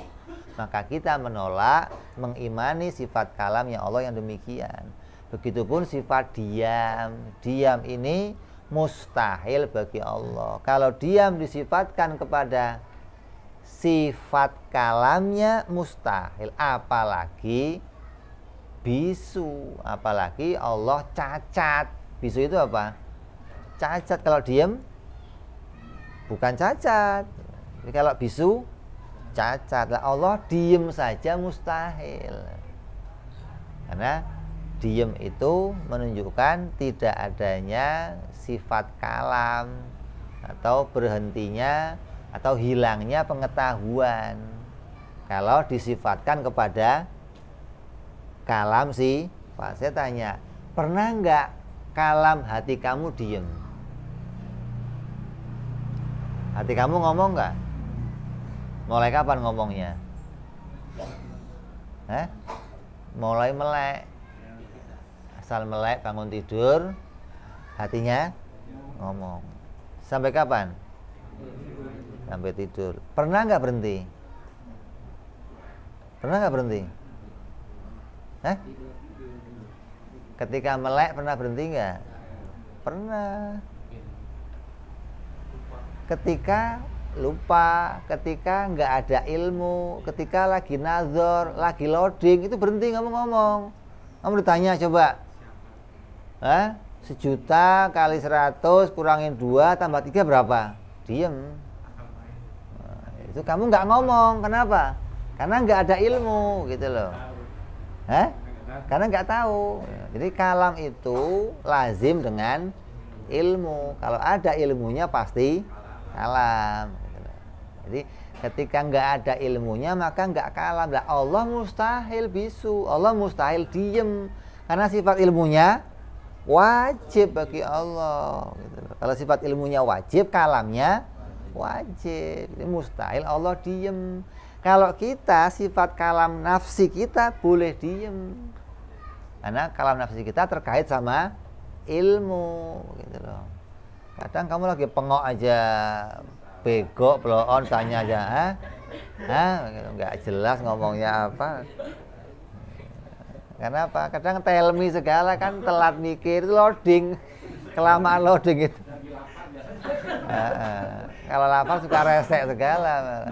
Maka kita menolak mengimani sifat kalamnya Allah yang demikian. Begitupun sifat diam. Diam ini mustahil bagi Allah. Kalau diam disifatkan kepada sifat kalamnya mustahil. Apalagi bisu. Apalagi Allah cacat. Bisu itu apa? Cacat kalau diam bukan cacat. Jadi kalau bisu cacat. Lah Allah diem saja mustahil. Karena diem itu menunjukkan tidak adanya sifat kalam atau berhentinya atau hilangnya pengetahuan kalau disifatkan kepada kalam sih Pak saya tanya pernah nggak kalam hati kamu diem Hati kamu ngomong nggak? Mulai kapan ngomongnya? Eh? Mulai melek. Asal melek bangun tidur, hatinya ngomong. Sampai kapan? Sampai tidur. Pernah nggak berhenti? Pernah nggak berhenti? Eh? Ketika melek pernah berhenti nggak? Pernah ketika lupa, ketika nggak ada ilmu, ketika lagi nazar, lagi loading, itu berhenti ngomong-ngomong. Kamu ditanya coba, Hah? sejuta kali seratus kurangin dua tambah tiga berapa? Diem. Nah, itu kamu nggak ngomong, kenapa? Karena nggak ada ilmu gitu loh. Hah? Karena nggak tahu. Jadi kalam itu lazim dengan ilmu. Kalau ada ilmunya pasti kalam gitu jadi ketika nggak ada ilmunya maka nggak kalam lah Allah mustahil bisu Allah mustahil diem karena sifat ilmunya wajib bagi Allah gitu kalau sifat ilmunya wajib kalamnya wajib ini mustahil Allah diem kalau kita sifat kalam nafsi kita boleh diem karena kalam nafsi kita terkait sama ilmu gitu loh Kadang kamu lagi pengok aja, bego, bloon, tanya aja, ah, ah, nggak jelas ngomongnya apa. Karena apa? Kadang telmi segala kan telat mikir, itu loading, kelamaan loading itu. kalau lapar suka resek segala.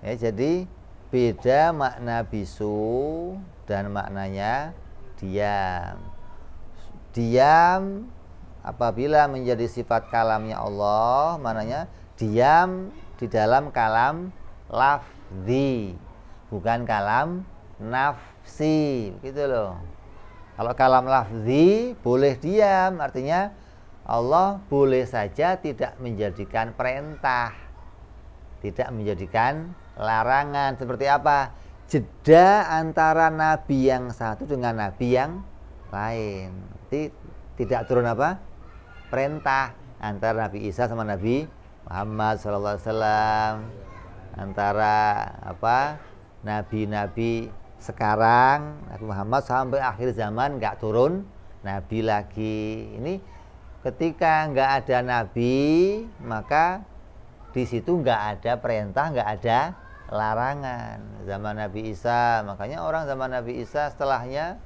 Ya jadi beda makna bisu dan maknanya diam. Diam apabila menjadi sifat kalamnya Allah, maknanya diam di dalam kalam lafzi, bukan kalam nafsi, gitu loh. Kalau kalam lafzi boleh diam, artinya Allah boleh saja tidak menjadikan perintah, tidak menjadikan larangan seperti apa jeda antara nabi yang satu dengan nabi yang lain jadi tidak turun apa perintah antara Nabi Isa sama Nabi Muhammad saw antara apa nabi-nabi sekarang Nabi Muhammad sampai akhir zaman nggak turun nabi lagi ini ketika nggak ada nabi maka di situ nggak ada perintah nggak ada larangan zaman Nabi Isa. Makanya orang zaman Nabi Isa setelahnya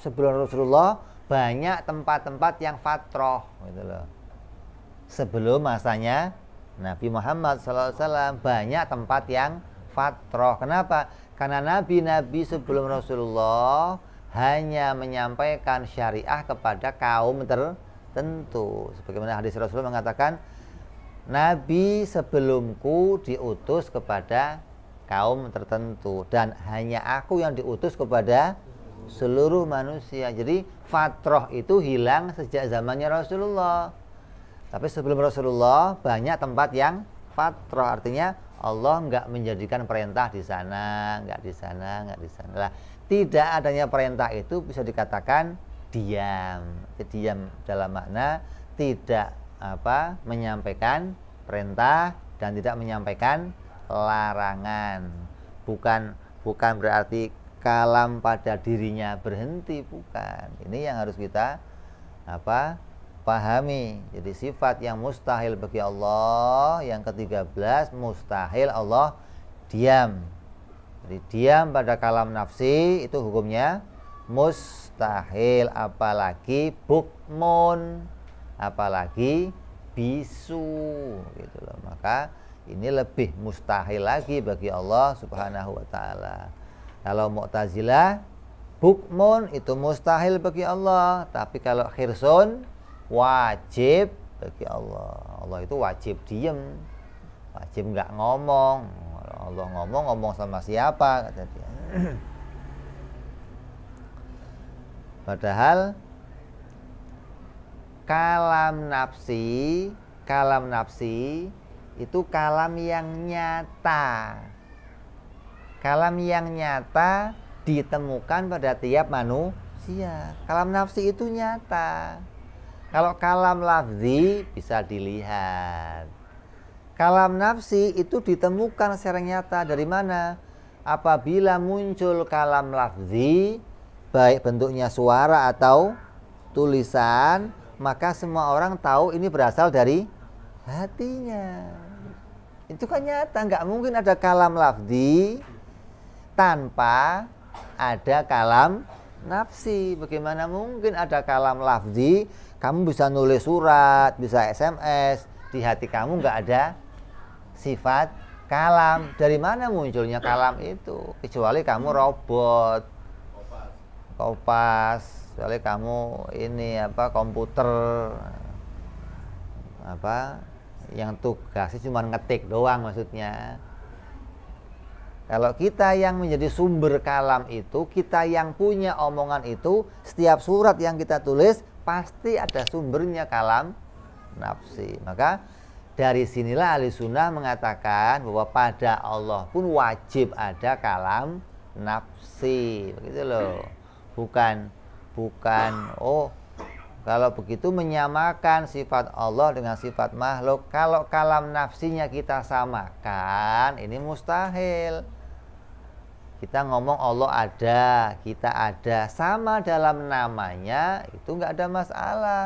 sebelum Rasulullah banyak tempat-tempat yang fatroh gitu loh. Sebelum masanya Nabi Muhammad SAW banyak tempat yang fatroh. Kenapa? Karena nabi-nabi sebelum Rasulullah hanya menyampaikan syariah kepada kaum tertentu. Sebagaimana hadis Rasulullah mengatakan, Nabi sebelumku diutus kepada kaum tertentu dan hanya aku yang diutus kepada seluruh manusia. Jadi fatroh itu hilang sejak zamannya Rasulullah. Tapi sebelum Rasulullah banyak tempat yang fatroh artinya Allah nggak menjadikan perintah di sana, nggak di sana, nggak di sana. Lah, tidak adanya perintah itu bisa dikatakan diam, diam dalam makna tidak apa menyampaikan perintah dan tidak menyampaikan larangan bukan bukan berarti kalam pada dirinya berhenti bukan ini yang harus kita apa pahami jadi sifat yang mustahil bagi Allah yang ke-13 mustahil Allah diam jadi diam pada kalam nafsi itu hukumnya mustahil apalagi bukmun apalagi bisu gitu loh maka ini lebih mustahil lagi bagi Allah Subhanahu wa taala. Kalau Mu'tazilah bukmun itu mustahil bagi Allah, tapi kalau khirsun wajib bagi Allah. Allah itu wajib diem, wajib nggak ngomong. Kalau Allah ngomong ngomong sama siapa kata dia. Padahal kalam nafsi kalam nafsi itu kalam yang nyata kalam yang nyata ditemukan pada tiap manusia kalam nafsi itu nyata kalau kalam lafzi bisa dilihat kalam nafsi itu ditemukan secara nyata dari mana apabila muncul kalam lafzi baik bentuknya suara atau tulisan maka semua orang tahu ini berasal dari hatinya. Itu kan nyata, nggak mungkin ada kalam lafdi tanpa ada kalam nafsi. Bagaimana mungkin ada kalam lafzi? Kamu bisa nulis surat, bisa SMS, di hati kamu nggak ada sifat kalam. Dari mana munculnya kalam itu? Kecuali kamu robot, kopas, soalnya kamu ini apa komputer apa yang tugasnya cuma ngetik doang maksudnya kalau kita yang menjadi sumber kalam itu kita yang punya omongan itu setiap surat yang kita tulis pasti ada sumbernya kalam nafsi maka dari sinilah ahli sunnah mengatakan bahwa pada Allah pun wajib ada kalam nafsi begitu loh bukan bukan oh kalau begitu menyamakan sifat Allah dengan sifat makhluk kalau kalam nafsinya kita samakan ini mustahil kita ngomong Allah ada kita ada sama dalam namanya itu nggak ada masalah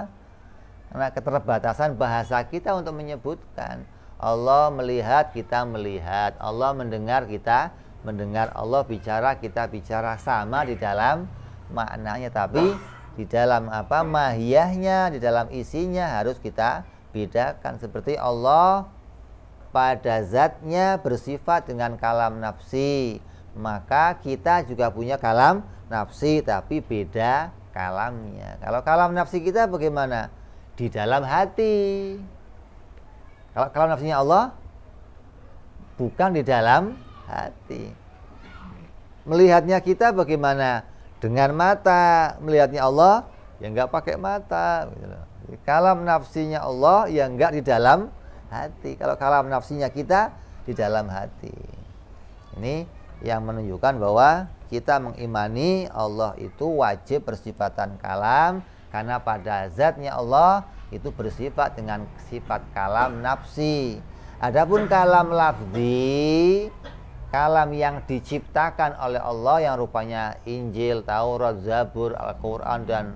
karena keterbatasan bahasa kita untuk menyebutkan Allah melihat kita melihat Allah mendengar kita mendengar Allah bicara kita bicara sama di dalam maknanya tapi di dalam apa mahiyahnya di dalam isinya harus kita bedakan seperti Allah pada zatnya bersifat dengan kalam nafsi maka kita juga punya kalam nafsi tapi beda kalamnya kalau kalam nafsi kita bagaimana di dalam hati kalau kalam nafsinya Allah bukan di dalam hati melihatnya kita bagaimana dengan mata melihatnya Allah ya enggak pakai mata gitu kalam nafsinya Allah ya enggak di dalam hati kalau kalam nafsinya kita di dalam hati ini yang menunjukkan bahwa kita mengimani Allah itu wajib bersifatan kalam karena pada zatnya Allah itu bersifat dengan sifat kalam nafsi. Adapun kalam lafzi kalam yang diciptakan oleh Allah yang rupanya Injil, Taurat, Zabur, Al-Quran dan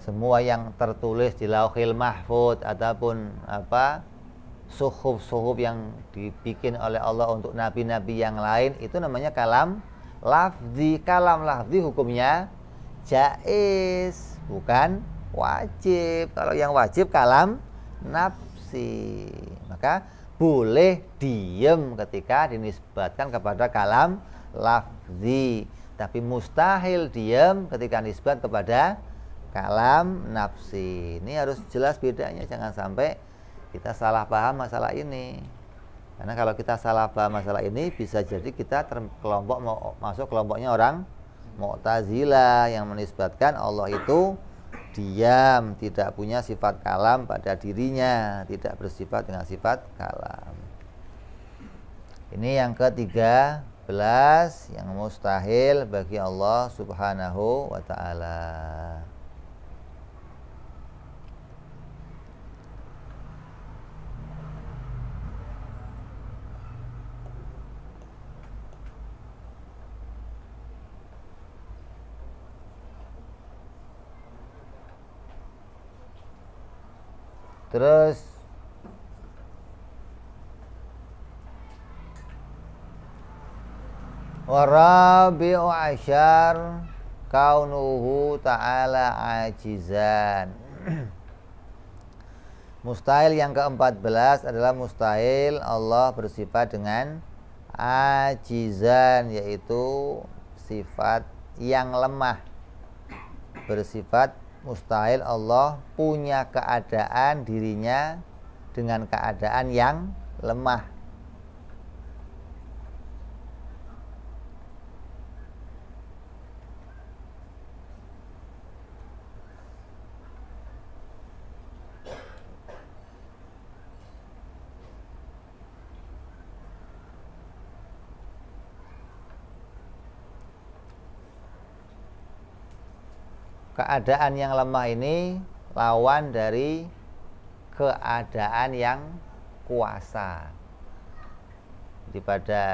semua yang tertulis di Lauhil Mahfud ataupun apa suhub suhuf yang dibikin oleh Allah untuk nabi-nabi yang lain itu namanya kalam lafzi kalam lafzi hukumnya jais bukan wajib kalau yang wajib kalam nafsi maka boleh diem ketika dinisbatkan kepada kalam lafzi tapi mustahil diem ketika nisbat kepada kalam nafsi ini harus jelas bedanya jangan sampai kita salah paham masalah ini karena kalau kita salah paham masalah ini bisa jadi kita kelompok masuk kelompoknya orang Mu'tazila yang menisbatkan Allah itu diam, tidak punya sifat kalam pada dirinya, tidak bersifat dengan sifat kalam. Ini yang ketiga belas yang mustahil bagi Allah Subhanahu wa taala. terus warabi'u asyar kaunuhu ta'ala ajizan mustahil yang ke belas adalah mustahil Allah bersifat dengan ajizan yaitu sifat yang lemah bersifat mustahil Allah punya keadaan dirinya dengan keadaan yang lemah keadaan yang lemah ini lawan dari keadaan yang kuasa. Jadi pada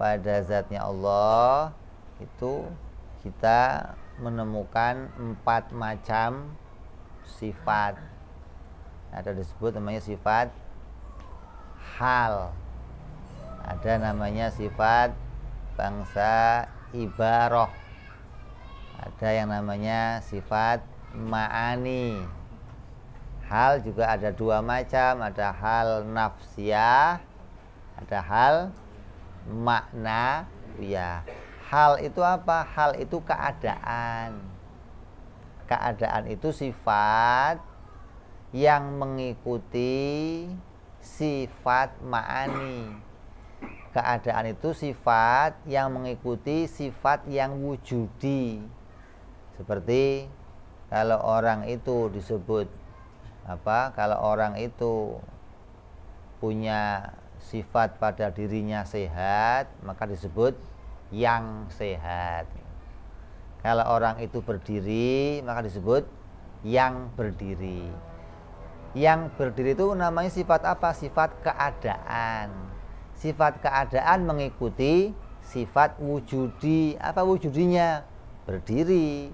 pada zatnya Allah itu kita menemukan empat macam sifat Ada disebut namanya sifat hal ada namanya sifat bangsa ibaroh ada yang namanya sifat ma'ani hal juga ada dua macam ada hal nafsiyah ada hal makna ya hal itu apa hal itu keadaan keadaan itu sifat yang mengikuti sifat ma'ani keadaan itu sifat yang mengikuti sifat yang wujudi seperti kalau orang itu disebut apa? Kalau orang itu punya sifat pada dirinya sehat, maka disebut yang sehat. Kalau orang itu berdiri, maka disebut yang berdiri. Yang berdiri itu namanya sifat apa? Sifat keadaan. Sifat keadaan mengikuti sifat wujudi. Apa wujudinya? Berdiri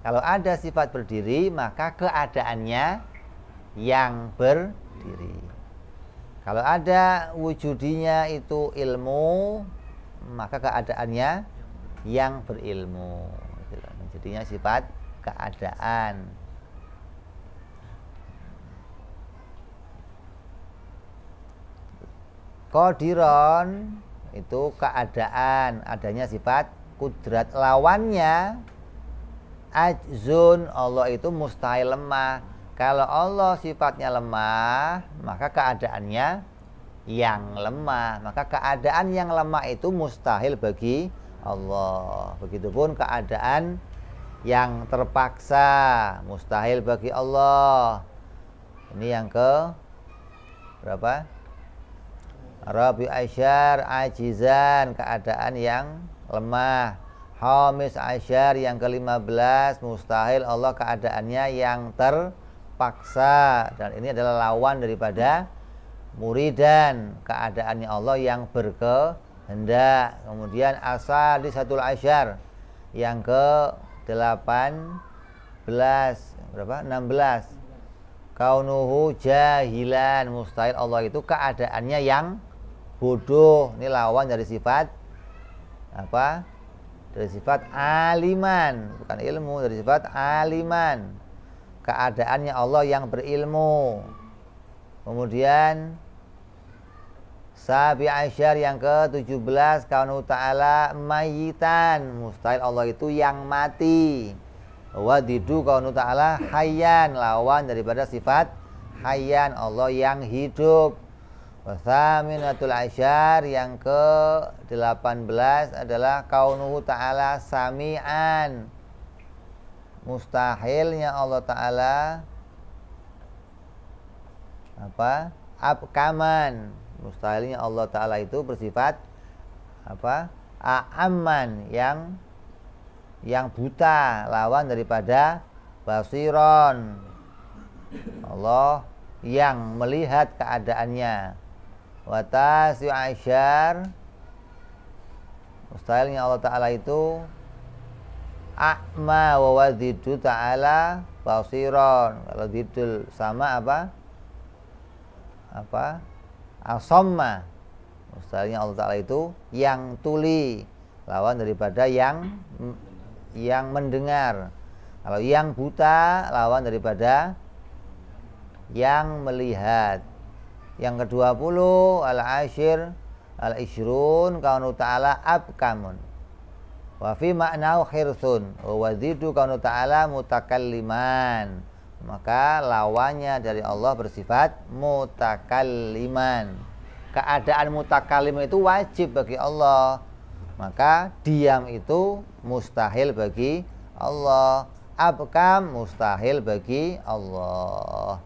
kalau ada sifat berdiri, maka keadaannya yang berdiri. Kalau ada wujudinya itu ilmu, maka keadaannya yang berilmu. Gitu Jadinya sifat keadaan. Kodiron itu keadaan adanya sifat kudrat lawannya ajzun Allah itu mustahil lemah kalau Allah sifatnya lemah maka keadaannya yang lemah maka keadaan yang lemah itu mustahil bagi Allah begitupun keadaan yang terpaksa mustahil bagi Allah ini yang ke berapa Rabi Aisyar ajizan keadaan yang lemah Hamis Asyar yang ke-15 mustahil Allah keadaannya yang terpaksa dan ini adalah lawan daripada muridan keadaannya Allah yang berkehendak kemudian asal di satu asyar yang ke 18 berapa 16 kaunuhu jahilan mustahil Allah itu keadaannya yang bodoh ini lawan dari sifat apa dari sifat aliman bukan ilmu dari sifat aliman keadaannya Allah yang berilmu kemudian Sabi Aisyar yang ke-17 Kaunu ta'ala mayitan Mustahil Allah itu yang mati Wadidu kaunu ta'ala hayyan Lawan daripada sifat hayyan Allah yang hidup Wasaminatul asyar yang ke-18 adalah kaunuhu ta'ala sami'an. Mustahilnya Allah Ta'ala apa? Abkaman. Mustahilnya Allah Ta'ala itu bersifat apa? A'aman yang yang buta lawan daripada basiron. Allah yang melihat keadaannya Watas Aisyar Mustahilnya Allah Ta'ala itu Akma wa wadidu ta'ala basiron Kalau didul sama apa? Apa? Asomma Mustahilnya Allah Ta'ala itu Yang tuli Lawan daripada yang Yang mendengar Kalau yang buta Lawan daripada Yang melihat yang ke-20 al-ashir al-ishrun kaunu ta'ala abkamun. Wa fi khirsun wa wazidu kaunu ta'ala mutakalliman. Maka lawannya dari Allah bersifat mutakalliman. Keadaan mutakalim itu wajib bagi Allah. Maka diam itu mustahil bagi Allah. Abkam mustahil bagi Allah.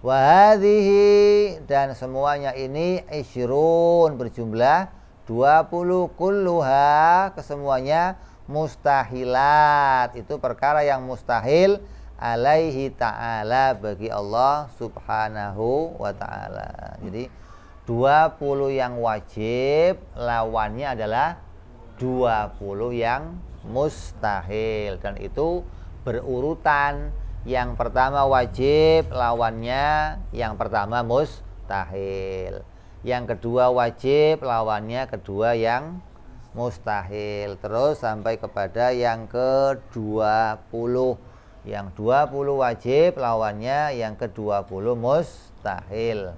Wahadihi dan semuanya ini isyurun berjumlah 20 kulluha kesemuanya mustahilat itu perkara yang mustahil alaihi ta'ala bagi Allah subhanahu wa ta'ala jadi 20 yang wajib lawannya adalah 20 yang mustahil dan itu berurutan yang pertama wajib, lawannya yang pertama mustahil. Yang kedua wajib, lawannya kedua yang mustahil. Terus sampai kepada yang ke-20. Yang 20 wajib, lawannya yang ke-20 mustahil.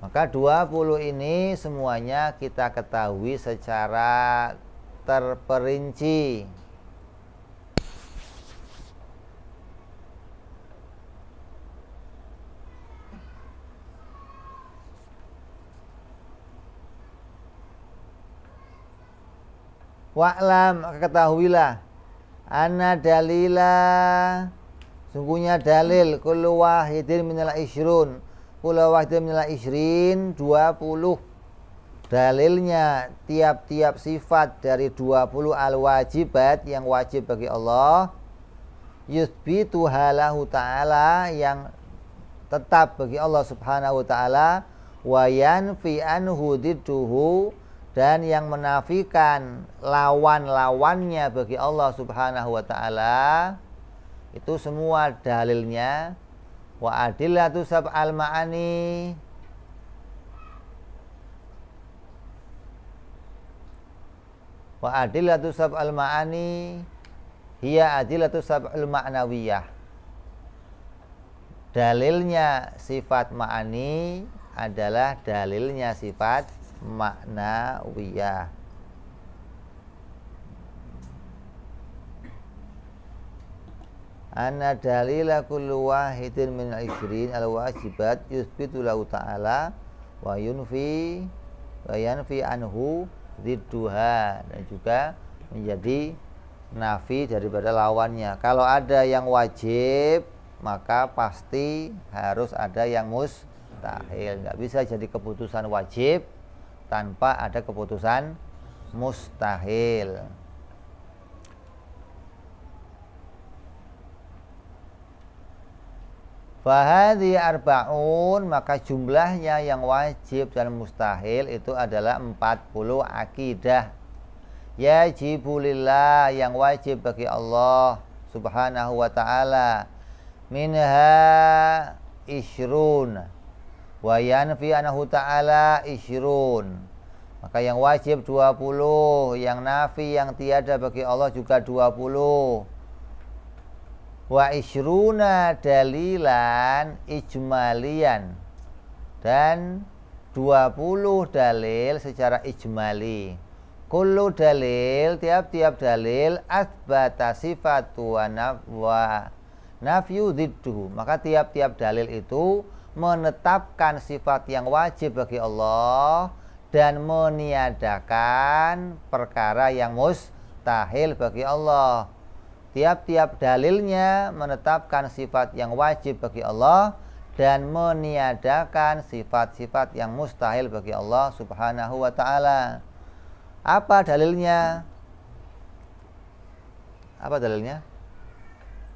Maka 20 ini semuanya kita ketahui secara terperinci. Wa'lam ketahuilah Ana dalila Sungguhnya dalil Kulu wahidin minal isyrun kula wahda minal isrin 20 dalilnya tiap-tiap sifat dari 20 al wajibat yang wajib bagi Allah yusbitu halahu ta'ala yang tetap bagi Allah subhanahu ta'ala wa yanfi anhu diduhu dan yang menafikan lawan-lawannya bagi Allah subhanahu wa ta'ala itu semua dalilnya wa adillatu sab'al ma'ani wa adillatu sab'al ma'ani hiya adillatu sab'al ma'nawiyah dalilnya sifat ma'ani adalah dalilnya sifat maknawiyah anna dalila kullu wahidin min al-ishrin al-wajibat yusbitu lahu ta'ala wa yunfi wa yanfi anhu ridduha dan juga menjadi nafi daripada lawannya kalau ada yang wajib maka pasti harus ada yang mustahil nggak bisa jadi keputusan wajib tanpa ada keputusan mustahil Fahadi arba'un maka jumlahnya yang wajib dan mustahil itu adalah 40 akidah. Yajibulillah yang wajib bagi Allah subhanahu wa ta'ala. Minha ishrun Wa yanfi anahu ta'ala ishrun Maka yang wajib 20, yang nafi yang tiada bagi Allah juga 20 wa isruna dalilan ijmalian dan 20 dalil secara ijmali kullu dalil tiap-tiap dalil asbata sifatu wa nafwa nafyu ziddu maka tiap-tiap dalil itu menetapkan sifat yang wajib bagi Allah dan meniadakan perkara yang mustahil bagi Allah tiap-tiap dalilnya menetapkan sifat yang wajib bagi Allah dan meniadakan sifat-sifat yang mustahil bagi Allah Subhanahu wa taala. Apa dalilnya? Apa dalilnya?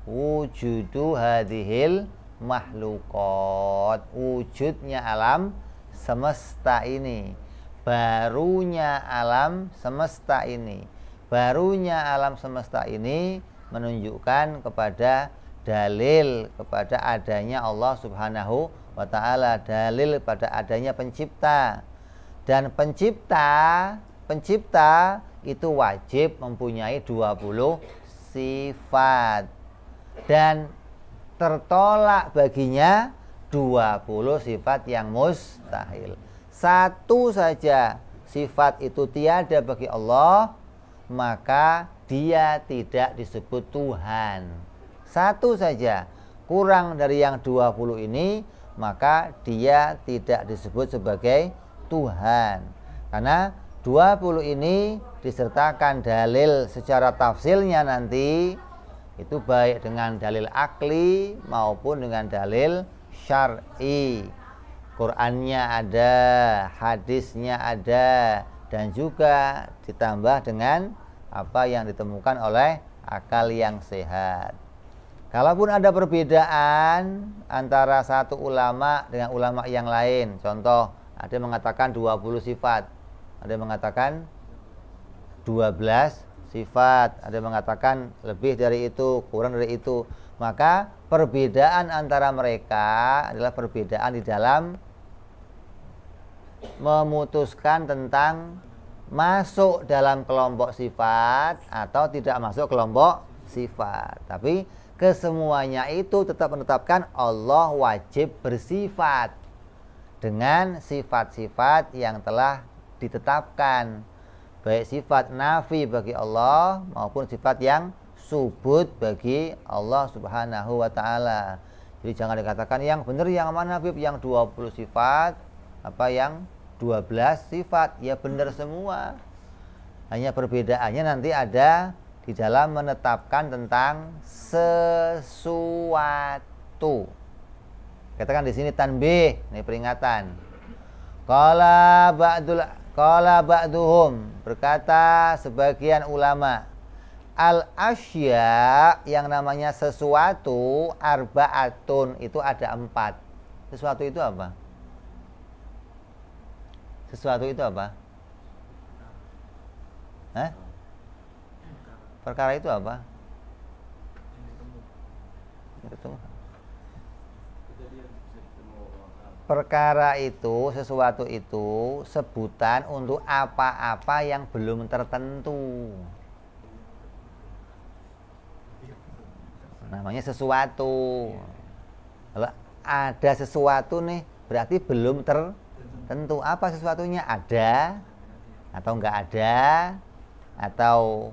Wujudu hadhil makhlukat. Wujudnya alam semesta ini. Barunya alam semesta ini. Barunya alam semesta ini menunjukkan kepada dalil kepada adanya Allah Subhanahu wa taala, dalil pada adanya pencipta. Dan pencipta, pencipta itu wajib mempunyai 20 sifat. Dan tertolak baginya 20 sifat yang mustahil. Satu saja sifat itu tiada bagi Allah, maka dia tidak disebut Tuhan. Satu saja, kurang dari yang 20 ini, maka dia tidak disebut sebagai Tuhan. Karena 20 ini disertakan dalil secara tafsilnya nanti itu baik dengan dalil akli maupun dengan dalil syar'i. Qurannya ada, hadisnya ada, dan juga ditambah dengan apa yang ditemukan oleh akal yang sehat. Kalaupun ada perbedaan antara satu ulama dengan ulama yang lain, contoh ada yang mengatakan 20 sifat, ada yang mengatakan 12 sifat, ada yang mengatakan lebih dari itu, kurang dari itu, maka perbedaan antara mereka adalah perbedaan di dalam memutuskan tentang masuk dalam kelompok sifat atau tidak masuk kelompok sifat. Tapi kesemuanya itu tetap menetapkan Allah wajib bersifat dengan sifat-sifat yang telah ditetapkan. Baik sifat nafi bagi Allah maupun sifat yang subut bagi Allah Subhanahu wa taala. Jadi jangan dikatakan yang benar yang mana Habib yang 20 sifat apa yang 12 sifat ya benar semua hanya perbedaannya nanti ada di dalam menetapkan tentang sesuatu katakan di sini tanbih ini peringatan kala ba'dul kala ba'duhum berkata sebagian ulama al asya yang namanya sesuatu arbaatun itu ada empat sesuatu itu apa sesuatu itu apa? Eh? Perkara itu apa? Perkara itu, sesuatu itu sebutan untuk apa-apa yang belum tertentu. Namanya sesuatu. Kalau ada sesuatu nih, berarti belum ter tentu apa sesuatunya ada atau enggak ada atau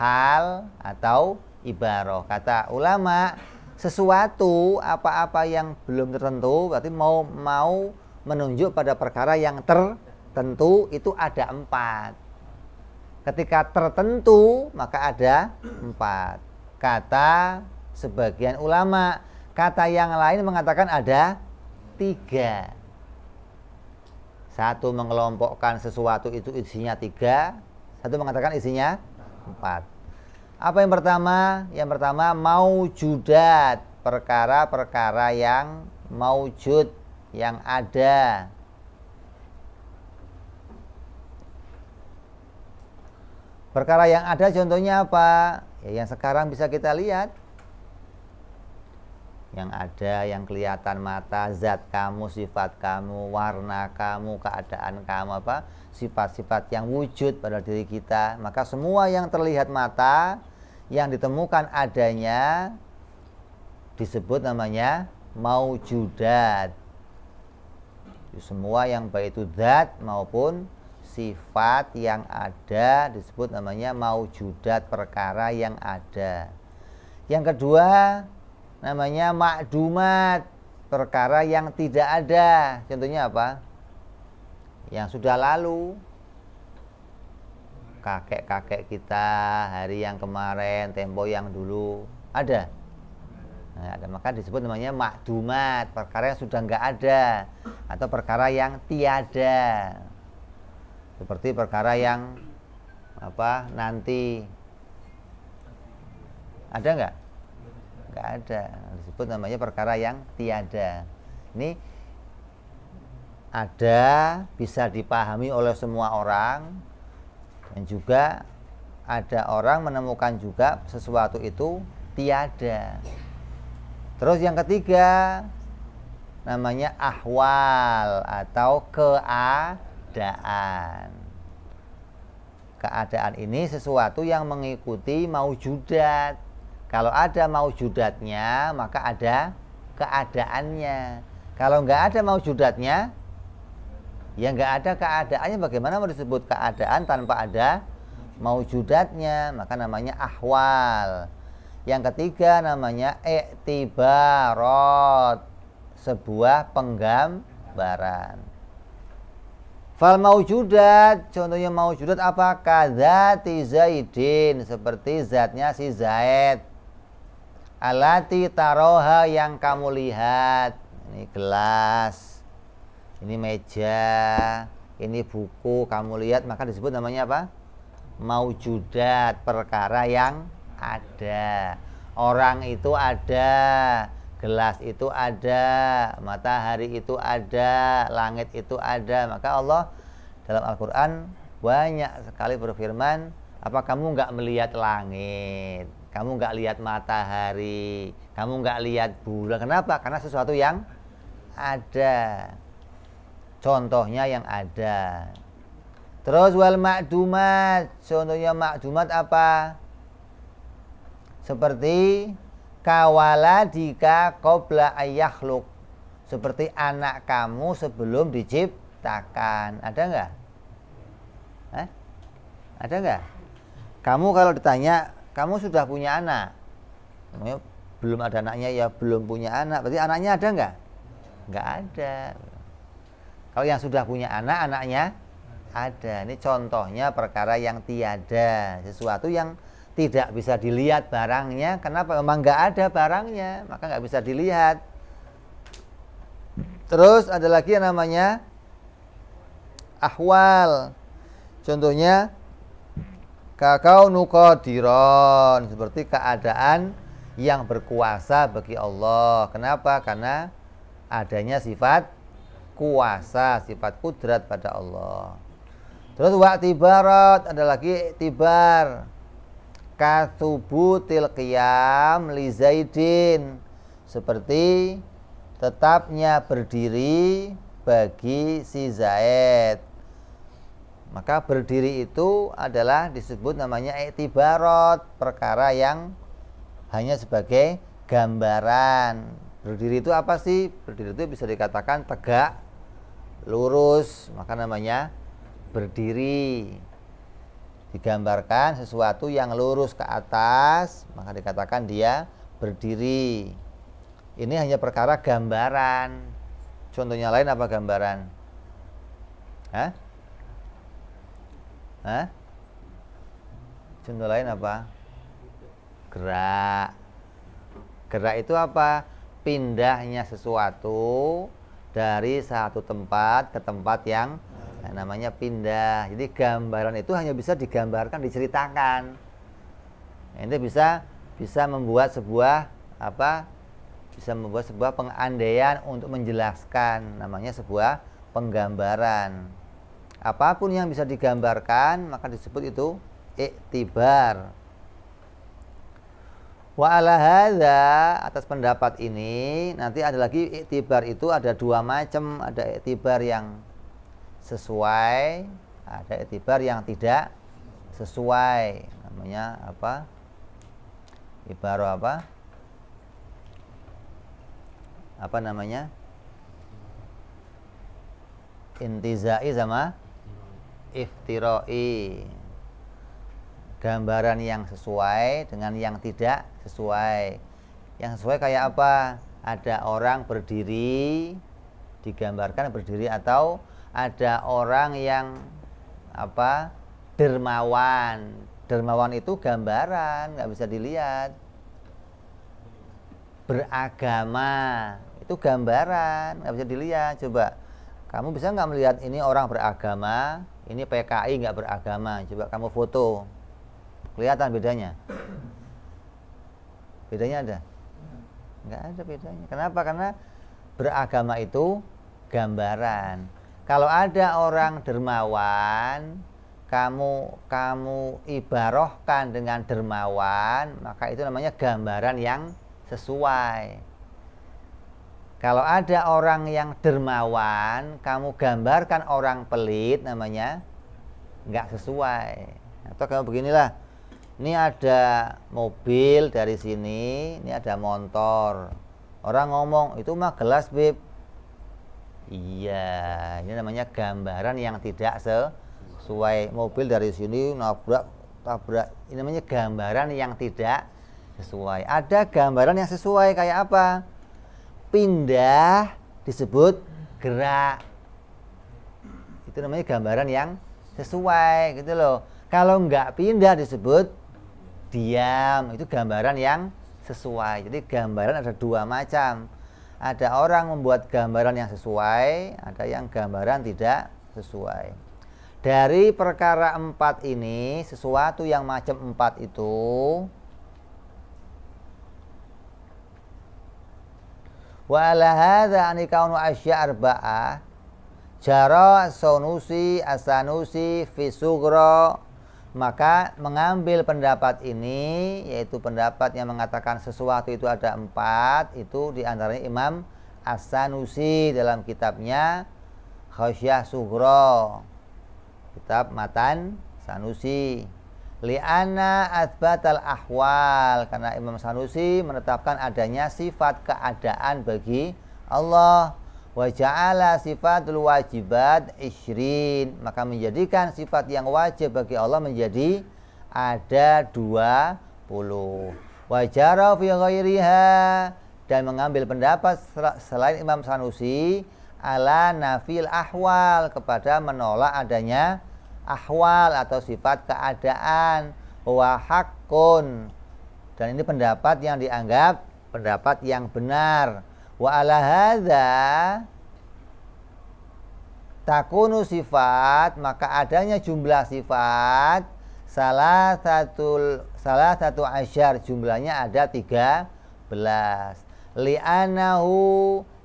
hal atau ibaroh kata ulama sesuatu apa-apa yang belum tertentu berarti mau mau menunjuk pada perkara yang tertentu itu ada empat ketika tertentu maka ada empat kata sebagian ulama kata yang lain mengatakan ada tiga satu mengelompokkan sesuatu itu isinya tiga, satu mengatakan isinya empat. Apa yang pertama? Yang pertama mau judat perkara-perkara yang maujud, yang ada. Perkara yang ada contohnya apa? Ya, yang sekarang bisa kita lihat yang ada, yang kelihatan mata, zat kamu, sifat kamu, warna kamu, keadaan kamu, apa sifat-sifat yang wujud pada diri kita. Maka semua yang terlihat mata, yang ditemukan adanya, disebut namanya maujudat. Semua yang baik itu zat maupun sifat yang ada disebut namanya maujudat perkara yang ada. Yang kedua, namanya makdumat perkara yang tidak ada contohnya apa yang sudah lalu kakek-kakek kita hari yang kemarin tempo yang dulu ada nah, ada maka disebut namanya makdumat perkara yang sudah nggak ada atau perkara yang tiada seperti perkara yang apa nanti ada nggak nggak ada disebut namanya perkara yang tiada ini ada bisa dipahami oleh semua orang dan juga ada orang menemukan juga sesuatu itu tiada terus yang ketiga namanya ahwal atau keadaan keadaan ini sesuatu yang mengikuti maujudat kalau ada mau maujudatnya, maka ada keadaannya. Kalau nggak ada mau maujudatnya, ya nggak ada keadaannya. Bagaimana mau disebut keadaan tanpa ada mau maujudatnya? Maka namanya ahwal. Yang ketiga namanya iktibarat, sebuah penggambaran. Fal maujudat, contohnya maujudat apa? Kada Zaidin, seperti zatnya si Zaid. Alati taroha yang kamu lihat. Ini gelas. Ini meja. Ini buku kamu lihat maka disebut namanya apa? Maujudat, perkara yang ada. Orang itu ada, gelas itu ada, matahari itu ada, langit itu ada. Maka Allah dalam Al-Qur'an banyak sekali berfirman, apa kamu nggak melihat langit? kamu nggak lihat matahari, kamu nggak lihat bulan. Kenapa? Karena sesuatu yang ada. Contohnya yang ada. Terus wal makdumat, contohnya makdumat apa? Seperti kawala dika qabla ayyahluk. Seperti anak kamu sebelum diciptakan. Ada nggak? Ada nggak? Kamu kalau ditanya kamu sudah punya anak belum ada anaknya ya belum punya anak berarti anaknya ada nggak nggak ada kalau yang sudah punya anak anaknya ada ini contohnya perkara yang tiada sesuatu yang tidak bisa dilihat barangnya kenapa memang nggak ada barangnya maka nggak bisa dilihat terus ada lagi yang namanya ahwal contohnya Kakau nukodiron seperti keadaan yang berkuasa bagi Allah. Kenapa? Karena adanya sifat kuasa, sifat kudrat pada Allah. Terus barat ada lagi tibar kasubutil qiyam li zaidin seperti tetapnya berdiri bagi si Zaid maka berdiri itu adalah disebut namanya etibarot perkara yang hanya sebagai gambaran. Berdiri itu apa sih? Berdiri itu bisa dikatakan tegak, lurus, maka namanya berdiri. Digambarkan sesuatu yang lurus ke atas, maka dikatakan dia berdiri. Ini hanya perkara gambaran. Contohnya lain apa gambaran? Hah? Hah? Contoh lain apa? Gerak. Gerak itu apa? Pindahnya sesuatu dari satu tempat ke tempat yang eh, namanya pindah. Jadi gambaran itu hanya bisa digambarkan, diceritakan. Nah, ini bisa bisa membuat sebuah apa? Bisa membuat sebuah pengandaian untuk menjelaskan namanya sebuah penggambaran apapun yang bisa digambarkan maka disebut itu iktibar wa ala hadha, atas pendapat ini nanti ada lagi iktibar itu ada dua macam ada iktibar yang sesuai ada iktibar yang tidak sesuai namanya apa ibarat apa apa namanya intizai sama iftiroi gambaran yang sesuai dengan yang tidak sesuai yang sesuai kayak apa ada orang berdiri digambarkan berdiri atau ada orang yang apa dermawan dermawan itu gambaran nggak bisa dilihat beragama itu gambaran nggak bisa dilihat coba kamu bisa nggak melihat ini orang beragama ini PKI nggak beragama coba kamu foto kelihatan bedanya bedanya ada nggak ada bedanya kenapa karena beragama itu gambaran kalau ada orang dermawan kamu kamu ibarohkan dengan dermawan maka itu namanya gambaran yang sesuai kalau ada orang yang dermawan, kamu gambarkan orang pelit namanya nggak sesuai. Atau kamu beginilah, ini ada mobil dari sini, ini ada motor. Orang ngomong itu mah gelas bib. Iya, ini namanya gambaran yang tidak sesuai. Mobil dari sini nabrak tabrak. Ini namanya gambaran yang tidak sesuai. Ada gambaran yang sesuai kayak apa? pindah disebut gerak. Itu namanya gambaran yang sesuai gitu loh. Kalau nggak pindah disebut diam. Itu gambaran yang sesuai. Jadi gambaran ada dua macam. Ada orang membuat gambaran yang sesuai, ada yang gambaran tidak sesuai. Dari perkara empat ini, sesuatu yang macam empat itu wa ala hadza kaunu asya arba'a jara sonusi asanusi fisugro maka mengambil pendapat ini yaitu pendapat yang mengatakan sesuatu itu ada empat itu diantaranya Imam as dalam kitabnya Khosyah Sugro kitab Matan Sanusi Li'ana al ahwal Karena Imam Sanusi menetapkan adanya sifat keadaan bagi Allah Wa sifatul wajibat isyrin Maka menjadikan sifat yang wajib bagi Allah menjadi ada dua puluh jara fi ghairiha Dan mengambil pendapat selain Imam Sanusi Ala nafil ahwal Kepada menolak adanya ahwal atau sifat keadaan wahakun dan ini pendapat yang dianggap pendapat yang benar wa ala hadza takunu sifat maka adanya jumlah sifat salah satu salah satu asyar jumlahnya ada 13 li'anahu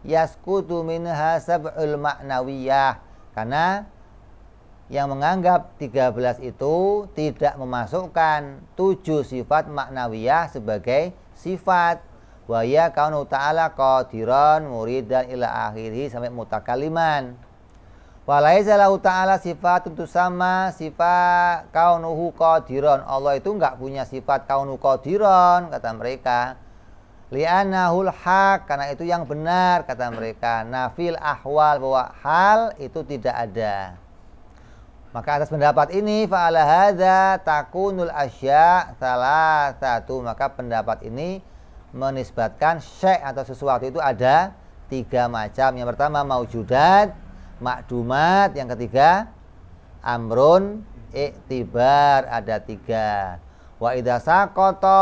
yaskutu minha sab'ul maknawiyah karena yang menganggap 13 itu tidak memasukkan tujuh sifat maknawiyah sebagai sifat wa ya kaunu ta'ala qadiran muridan ila akhirih sampai mutakaliman wa laisa lahu ta'ala sifatun tusama sifat kaunuhu qadiran Allah itu enggak punya sifat kaunu qadiran kata mereka li'anahul haq karena itu yang benar kata mereka nafil ahwal bahwa hal itu tidak ada maka atas pendapat ini fa'ala hadza takunul asya salah satu maka pendapat ini menisbatkan syekh atau sesuatu itu ada tiga macam. Yang pertama maujudat, makdumat, yang ketiga amrun iktibar ada tiga. Wa idza saqata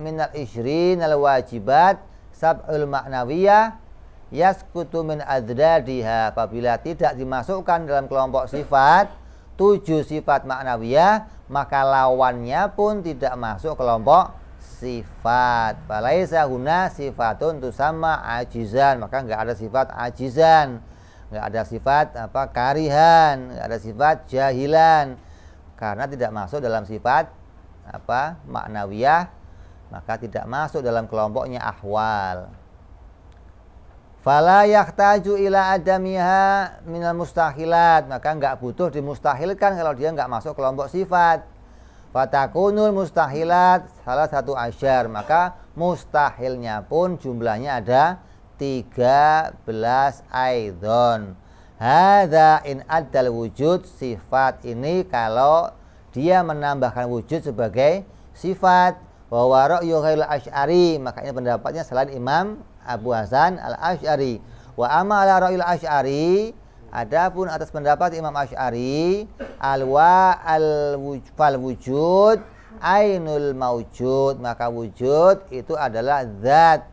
minal isrin al wajibat sab'ul ma'nawiyah yaskutu min adradiha apabila tidak dimasukkan dalam kelompok sifat tujuh sifat maknawiyah maka lawannya pun tidak masuk kelompok sifat falaisa huna sifatun sama ajizan maka nggak ada sifat ajizan nggak ada sifat apa karihan nggak ada sifat jahilan karena tidak masuk dalam sifat apa maknawiyah maka tidak masuk dalam kelompoknya ahwal Fala yahtaju ila adamiha minal mustahilat. Maka nggak butuh dimustahilkan kalau dia nggak masuk kelompok sifat. Fatakunul mustahilat salah satu asyar. Maka mustahilnya pun jumlahnya ada 13 aidon. Hada in adal wujud sifat ini kalau dia menambahkan wujud sebagai sifat Wawarok yuhayul asyari maka ini pendapatnya selain Imam Abu Hasan al Ashari. Wa amala ra'il Ashari. Adapun atas pendapat Imam Ashari, alwa al fal wujud ainul maujud maka wujud itu adalah zat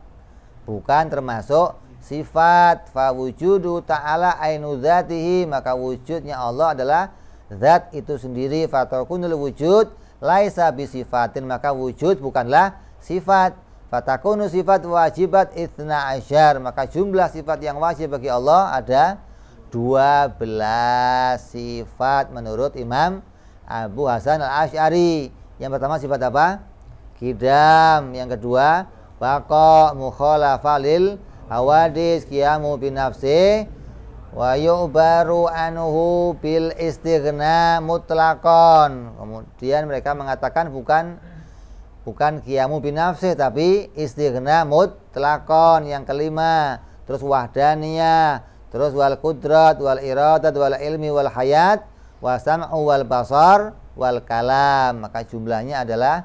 bukan termasuk sifat fa wujudu ta'ala ainu zatihi maka wujudnya Allah adalah zat itu sendiri fatakunul wujud laisa bisifatin maka wujud bukanlah sifat Fatakunu sifat wajibat itna ajar Maka jumlah sifat yang wajib bagi Allah ada 12 sifat menurut Imam Abu Hasan al-Ash'ari Yang pertama sifat apa? Kidam Yang kedua Bako mukhalafalil hawadis kiamu binafsi Wa yu'baru anuhu bil istighna mutlakon Kemudian mereka mengatakan bukan bukan kiamu binafsi tapi istighna mutlakon yang kelima terus wahdaniyah terus wal kudrat wal iradat wal ilmi wal hayat wal wal basar wal kalam maka jumlahnya adalah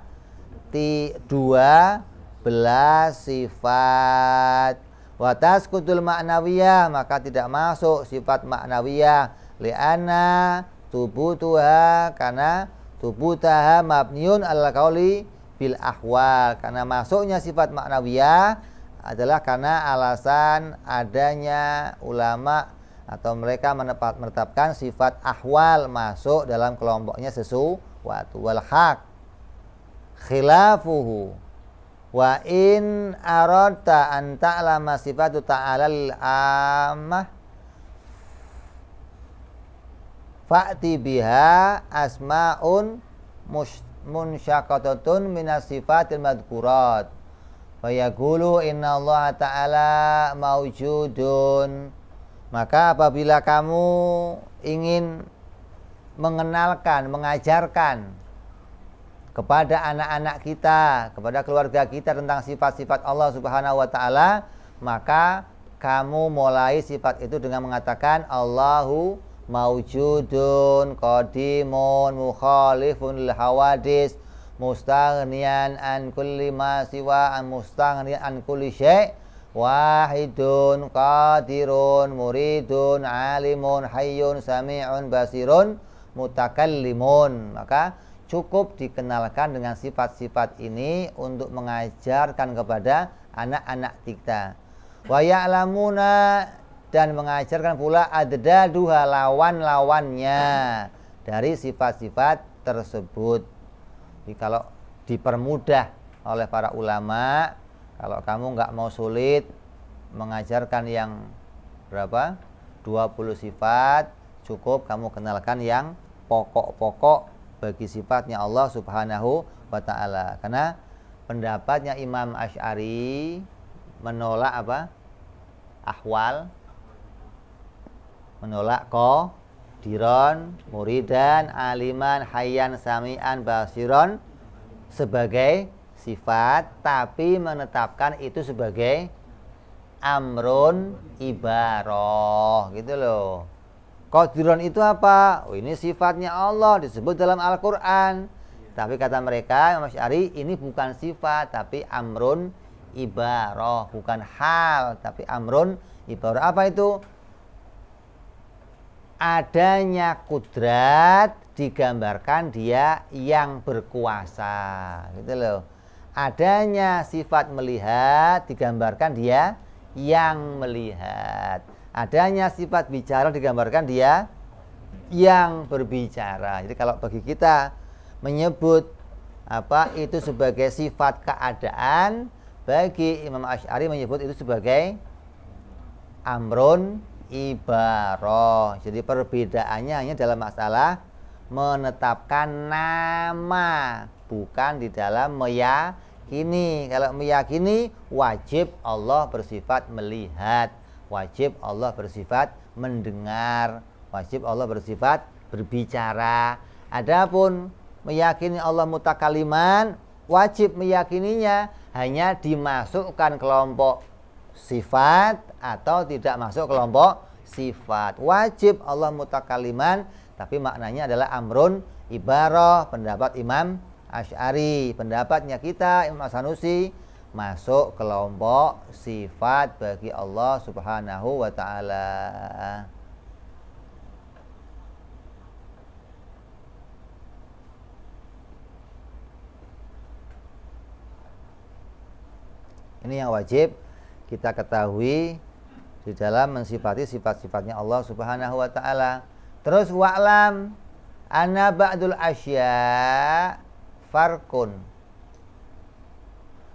t dua belas sifat watas kudul maknawiyah maka tidak masuk sifat maknawiyah liana tubuh tuha karena tubuh taha mabniun ala kauli bil ahwal karena masuknya sifat maknawiyah adalah karena alasan adanya ulama atau mereka menepat, menetapkan sifat ahwal masuk dalam kelompoknya sesuatu wal haq khilafuhu wa in arata an ta'lama sifatu ta'ala al-ammah Fa'ti biha asma'un munsyaqatatun minas sifatil madkurat wa inna Allah ta'ala maujudun maka apabila kamu ingin mengenalkan, mengajarkan kepada anak-anak kita, kepada keluarga kita tentang sifat-sifat Allah Subhanahu wa taala, maka kamu mulai sifat itu dengan mengatakan Allahu maujudun qadimun mukhalifun lil hawadis mustaghniyan an kulli ma siwa an mustaghniyan an kulli syai' wahidun qadirun muridun alimun hayyun sami'un basirun mutakallimun maka cukup dikenalkan dengan sifat-sifat ini untuk mengajarkan kepada anak-anak kita wa ya'lamuna dan mengajarkan pula dua lawan-lawannya dari sifat-sifat tersebut. Jadi kalau dipermudah oleh para ulama, kalau kamu nggak mau sulit mengajarkan yang berapa? 20 sifat, cukup kamu kenalkan yang pokok-pokok bagi sifatnya Allah Subhanahu wa taala. Karena pendapatnya Imam Asy'ari menolak apa? ahwal menolak ko diron, muridan, aliman, hayan samian, basiron sebagai sifat tapi menetapkan itu sebagai amrun ibaroh gitu loh. Qadiron itu apa? Oh, ini sifatnya Allah disebut dalam Al-Qur'an. Tapi kata mereka Mas Syari ini bukan sifat tapi amrun ibaroh, bukan hal tapi amrun ibaroh. Apa itu? adanya kudrat digambarkan dia yang berkuasa gitu loh adanya sifat melihat digambarkan dia yang melihat adanya sifat bicara digambarkan dia yang berbicara jadi kalau bagi kita menyebut apa itu sebagai sifat keadaan bagi Imam Ash'ari menyebut itu sebagai amrun ibaroh. Jadi perbedaannya hanya dalam masalah menetapkan nama, bukan di dalam meyakini. Kalau meyakini wajib Allah bersifat melihat, wajib Allah bersifat mendengar, wajib Allah bersifat berbicara. Adapun meyakini Allah mutakaliman, wajib meyakininya hanya dimasukkan kelompok sifat atau tidak masuk kelompok sifat. Wajib Allah mutakaliman tapi maknanya adalah amrun ibarah pendapat Imam Ash'ari pendapatnya kita Imam Sanusi masuk kelompok sifat bagi Allah Subhanahu wa taala. Ini yang wajib kita ketahui di dalam mensifati sifat-sifatnya Allah Subhanahu wa taala. Terus wa'lam anna ba'dul asya farkun.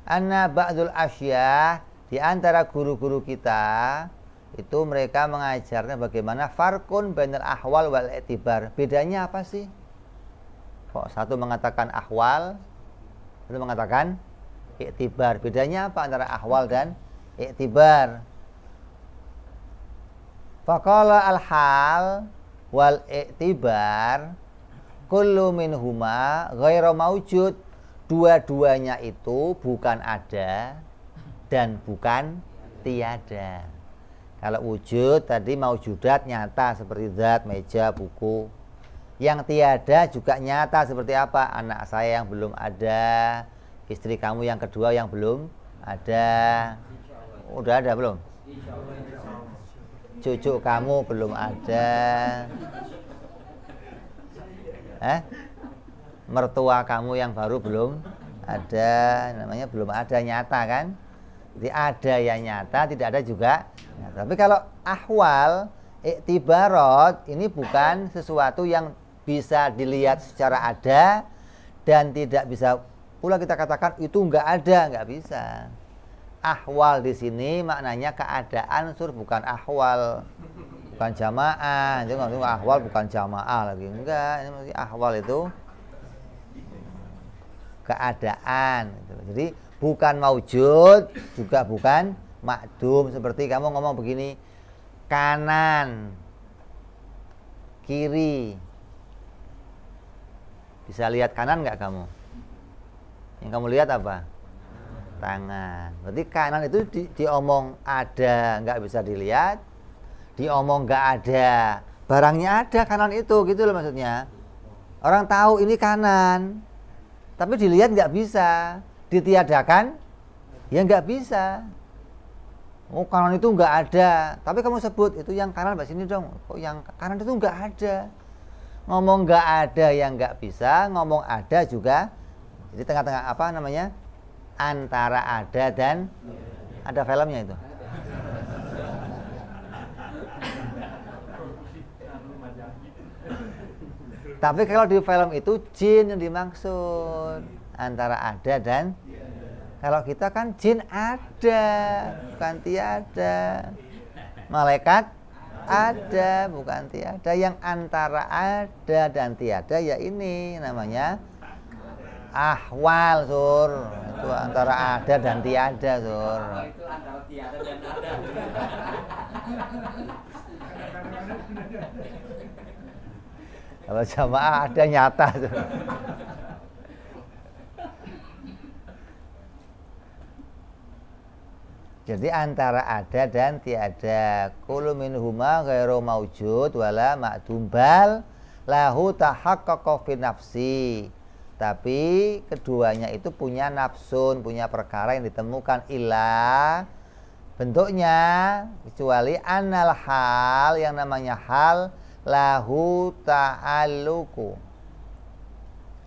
Anna ba'dul asya di antara guru-guru kita itu mereka mengajarnya bagaimana farkun bainal ahwal wal etibar. Bedanya apa sih? Kok satu mengatakan ahwal, satu mengatakan iktibar. Bedanya apa antara ahwal dan iktibar? Fakola al-hal wal iktibar kullu huma ghairu maujud. Dua-duanya itu bukan ada dan bukan tiada. Kalau wujud tadi maujudat nyata seperti zat, meja, buku. Yang tiada juga nyata seperti apa? Anak saya yang belum ada, istri kamu yang kedua yang belum ada. Udah ada belum? cucu kamu belum ada eh mertua kamu yang baru belum ada namanya belum ada nyata kan jadi ada yang nyata tidak ada juga nah, tapi kalau ahwal iktibarot ini bukan sesuatu yang bisa dilihat secara ada dan tidak bisa pula kita katakan itu nggak ada nggak bisa ahwal di sini maknanya keadaan sur bukan ahwal bukan jamaah jangan maksudnya ahwal bukan jamaah lagi enggak ini masih ahwal itu keadaan gitu jadi bukan maujud juga bukan makdum seperti kamu ngomong begini kanan kiri bisa lihat kanan nggak kamu yang kamu lihat apa tangan. Berarti kanan itu di, diomong ada, nggak bisa dilihat. Diomong nggak ada, barangnya ada kanan itu, gitu loh maksudnya. Orang tahu ini kanan, tapi dilihat nggak bisa. Ditiadakan, ya nggak bisa. Oh kanan itu nggak ada, tapi kamu sebut itu yang kanan mbak sini dong. Kok yang kanan itu nggak ada. Ngomong nggak ada yang nggak bisa, ngomong ada juga. Jadi tengah-tengah apa namanya? antara ada dan ada filmnya itu. Tapi kalau di film itu jin yang dimaksud antara ada dan kalau kita kan jin ada, bukan tiada. Malaikat ada, bukan tiada. Yang antara ada dan tiada ya ini namanya ahwal sur itu antara ada dan tiada sur oh, itu antara tiada dan ada kalau jamaah ada nyata sur. Jadi antara ada dan tiada Kulu huma ghairu maujud Wala ma'dumbal Lahu tahakkaka fi nafsi tapi keduanya itu punya nafsun, punya perkara yang ditemukan ilah bentuknya kecuali anal hal yang namanya hal lahu ta'aluku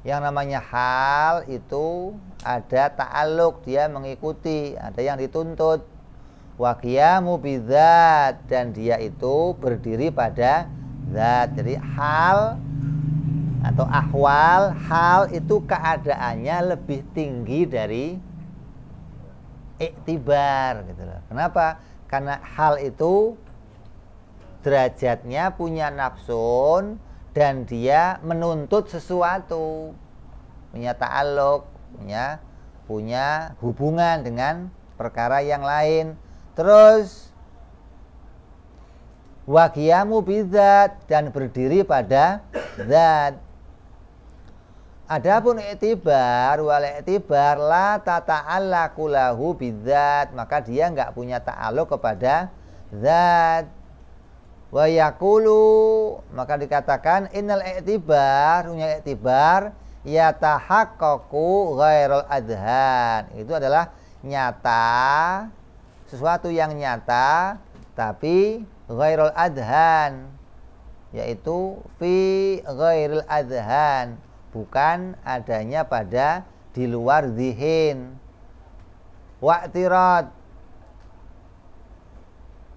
yang namanya hal itu ada ta'aluk dia mengikuti ada yang dituntut waqiyamu bidzat dan dia itu berdiri pada zat jadi hal atau ahwal hal itu keadaannya lebih tinggi dari iktibar gitu loh. Kenapa? Karena hal itu derajatnya punya nafsun dan dia menuntut sesuatu. Punya ta'aluk, punya punya hubungan dengan perkara yang lain. Terus wakiamu bidat dan berdiri pada zat Adapun itibar wal itibar la tata'allaku lahu bidzat, maka dia nggak punya ta'aluk kepada zat. Wa yaqulu, maka dikatakan innal itibar, punya itibar tahaqqaqu ghairul adhan. Itu adalah nyata sesuatu yang nyata tapi ghairul adhan yaitu fi ghairul adhan bukan adanya pada di luar zihin waktirat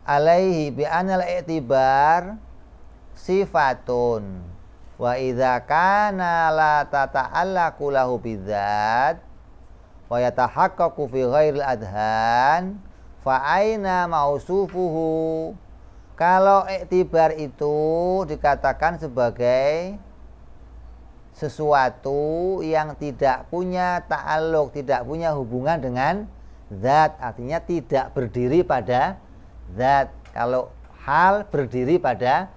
alaihi bi anal i'tibar sifatun wa idza kana la tata'allaqu lahu bidzat wa yatahaqqaqu fi ghairil adhan fa aina mausufuhu kalau i'tibar itu dikatakan sebagai sesuatu yang tidak punya ta'aluk, tidak punya hubungan dengan zat, artinya tidak berdiri pada zat. Kalau hal berdiri pada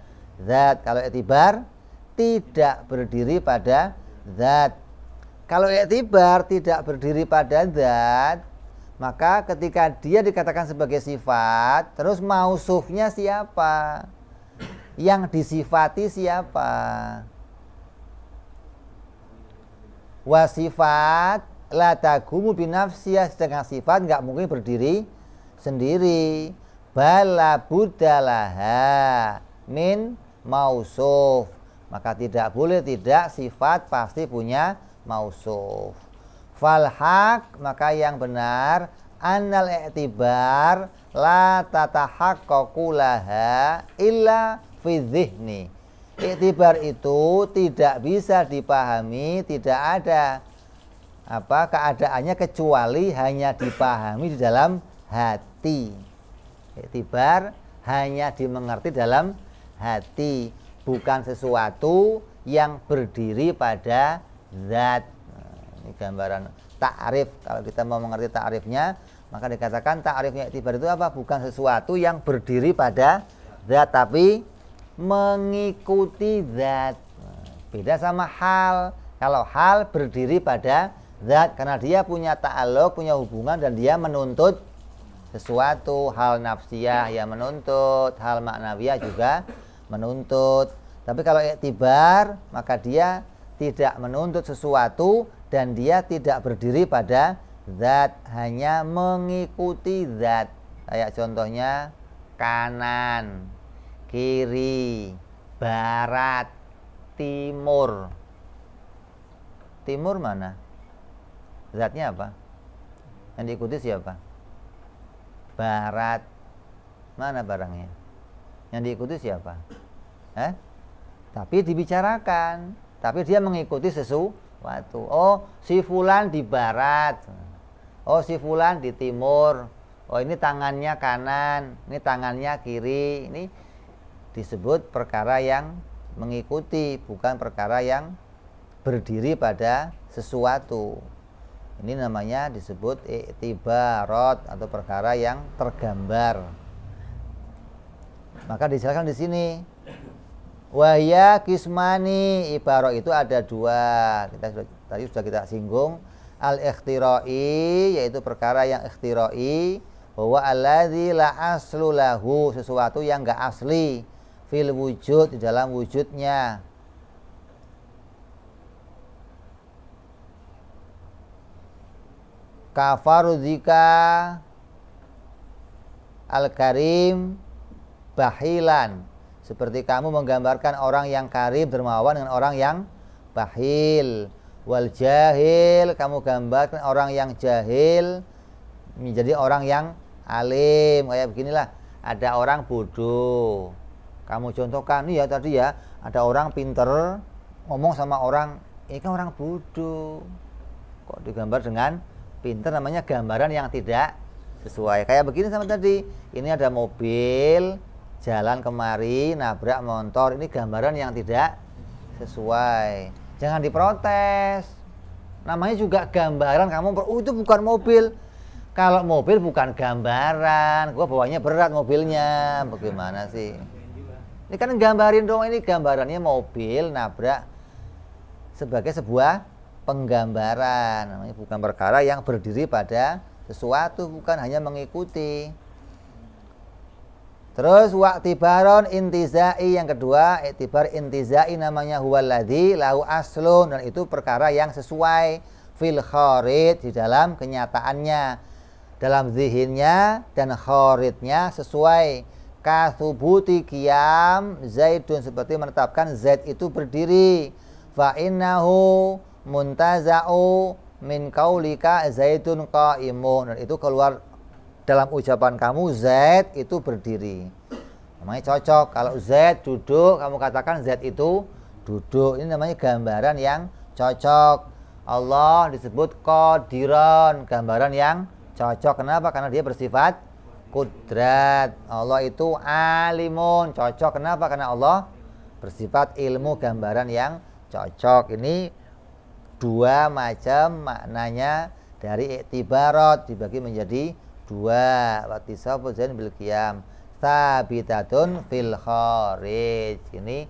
zat, kalau etibar tidak berdiri pada zat. Kalau etibar tidak berdiri pada zat, maka ketika dia dikatakan sebagai sifat, terus mausufnya siapa? Yang disifati siapa? wasifat la takumu binafsiyah ya, sedangkan sifat nggak mungkin berdiri sendiri bala budalaha min mausuf maka tidak boleh tidak sifat pasti punya mausuf falhak maka yang benar anal i'tibar la tatahaqqaqu laha illa fi dhihni Iktibar itu tidak bisa dipahami, tidak ada apa keadaannya kecuali hanya dipahami di dalam hati. Iktibar hanya dimengerti dalam hati, bukan sesuatu yang berdiri pada zat. Nah, ini gambaran takrif. Kalau kita mau mengerti takrifnya, maka dikatakan takrifnya iktibar itu apa? Bukan sesuatu yang berdiri pada zat tapi mengikuti zat. Beda sama hal. Kalau hal berdiri pada zat karena dia punya ta'aluk, punya hubungan dan dia menuntut sesuatu. Hal nafsiyah yang menuntut, hal maknawiyah juga menuntut. Tapi kalau iktibar maka dia tidak menuntut sesuatu dan dia tidak berdiri pada zat hanya mengikuti zat kayak contohnya kanan kiri, barat, timur. Timur mana? Zatnya apa? Yang diikuti siapa? Barat. Mana barangnya? Yang diikuti siapa? Eh? Tapi dibicarakan, tapi dia mengikuti sesuatu. Oh, si fulan di barat. Oh, si fulan di timur. Oh, ini tangannya kanan, ini tangannya kiri, ini disebut perkara yang mengikuti bukan perkara yang berdiri pada sesuatu ini namanya disebut iktibarot atau perkara yang tergambar maka dijelaskan di sini wahya kismani ibarat itu ada dua kita sudah, tadi sudah kita singgung al ikhtiroi yaitu perkara yang ikhtiroi bahwa alladzi la aslulahu sesuatu yang enggak asli fil wujud di dalam wujudnya kafarudika al-karim bahilan seperti kamu menggambarkan orang yang karim dermawan dengan orang yang bahil wal jahil kamu gambarkan orang yang jahil menjadi orang yang alim kayak beginilah ada orang bodoh kamu contohkan nih ya tadi ya, ada orang pinter ngomong sama orang, ini kan orang bodoh. Kok digambar dengan pinter namanya gambaran yang tidak sesuai. Kayak begini sama tadi. Ini ada mobil jalan kemari nabrak motor. Ini gambaran yang tidak sesuai. Jangan diprotes. Namanya juga gambaran kamu oh, itu bukan mobil. Kalau mobil bukan gambaran, gua bawanya berat mobilnya. Bagaimana sih? Ini kan gambarin dong, ini gambarannya mobil nabrak sebagai sebuah penggambaran. Ini bukan perkara yang berdiri pada sesuatu, bukan hanya mengikuti. Terus waktu baron intizai yang kedua, itibar intizai namanya huwaladi lahu aslun dan itu perkara yang sesuai fil khorid di dalam kenyataannya, dalam zihinnya dan khoridnya sesuai Kathubuti kiam Zaidun seperti menetapkan Zaid itu berdiri. Fa innahu muntaza'u min kaulika Zaidun qaimun. itu keluar dalam ucapan kamu Zaid itu berdiri. Namanya cocok. Kalau Zaid duduk kamu katakan Zaid itu duduk. Ini namanya gambaran yang cocok. Allah disebut kodiron gambaran yang cocok. Kenapa? Karena dia bersifat kudrat Allah itu alimun cocok kenapa karena Allah bersifat ilmu gambaran yang cocok ini dua macam maknanya dari iktibarat dibagi menjadi dua watisafu zain bil qiyam sabitatun fil kharij ini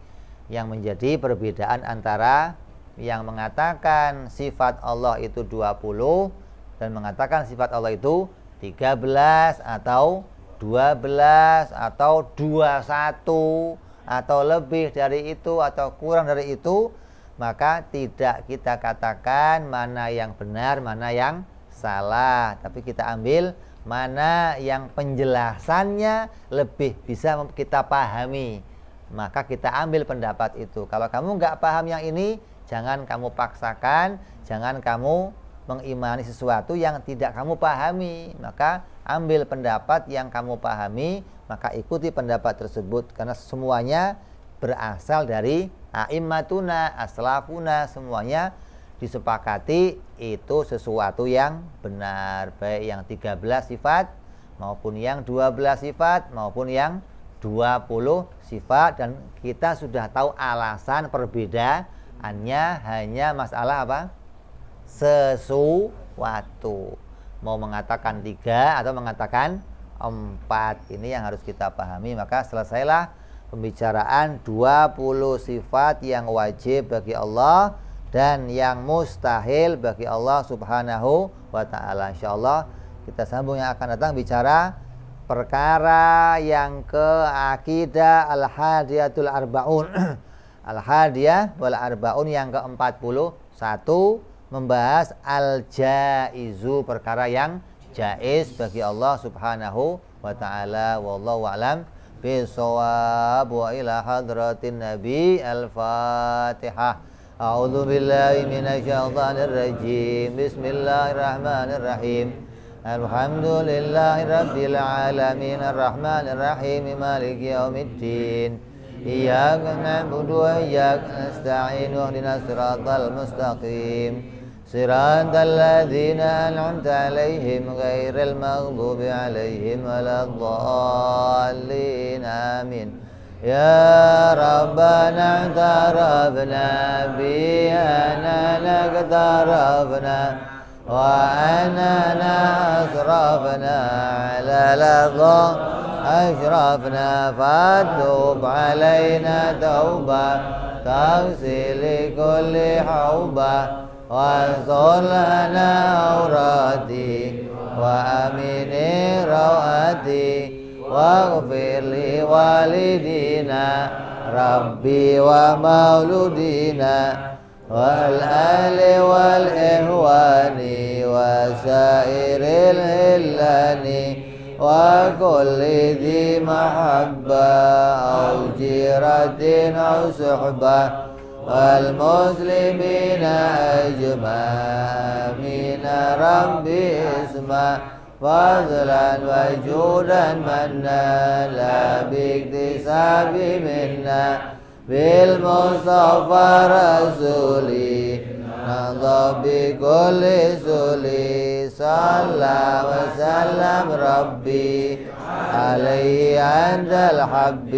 yang menjadi perbedaan antara yang mengatakan sifat Allah itu 20 dan mengatakan sifat Allah itu 13 atau 12 atau 21 atau lebih dari itu atau kurang dari itu maka tidak kita katakan mana yang benar mana yang salah tapi kita ambil mana yang penjelasannya lebih bisa kita pahami maka kita ambil pendapat itu kalau kamu nggak paham yang ini jangan kamu paksakan jangan kamu mengimani sesuatu yang tidak kamu pahami, maka ambil pendapat yang kamu pahami, maka ikuti pendapat tersebut karena semuanya berasal dari aimmatuna, aslafuna, semuanya disepakati itu sesuatu yang benar, baik yang 13 sifat maupun yang 12 sifat maupun yang 20 sifat dan kita sudah tahu alasan perbedaannya hanya masalah apa? sesuatu. Mau mengatakan tiga atau mengatakan empat. Ini yang harus kita pahami. Maka selesailah pembicaraan 20 sifat yang wajib bagi Allah dan yang mustahil bagi Allah Subhanahu wa taala. insya Allah kita sambung yang akan datang bicara perkara yang ke akidah al-hadiyatul arbaun. al-hadiyah wal arbaun yang ke-41 membahas al-jaizu perkara yang jaiz bagi Allah Subhanahu wa taala wallahu a'lam bisawab wa ila hadratin nabi al-fatihah A'udzu billahi minasyaitonir rajim. Bismillahirrahmanirrahim. Alhamdulillahirabbil alamin arrahmanir rahim maliki yaumiddin. Iyyaka na'budu wa iyyaka nasta'in. Ihdinas siratal mustaqim. صراط الذين أنعمت عليهم غير المغضوب عليهم ولا الضالين آمين يا ربنا اعترفنا بأننا اقتربنا وأننا أسرفنا على الأرض أشرفنا فتوب علينا توبة تغسل كل حوبة وانصر لنا عوراتي وأمن روأتي واغفر لوالدينا ربي ومولودينا والأهل والإخوان وسائر الهلان وكل ذي محبة أو جيرة أو صحبة والمسلمين أجمعين ربي اسمع فضلا وجودا منا لا باكتساب منا بالمصطفى رسولي رضى بكل سلي صلى وسلم ربي علي عند الحب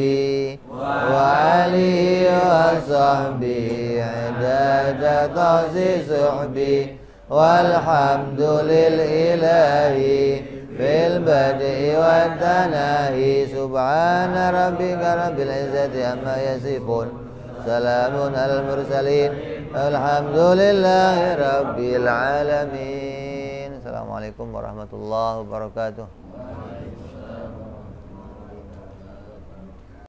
وعلي وصحبي عند تغزي صحبي والحمد للإله في البدء والثناء سبحان ربك رب العزة عما يصفون سلام على المرسلين Alhamdulillahi Assalamualaikum warahmatullahi wabarakatuh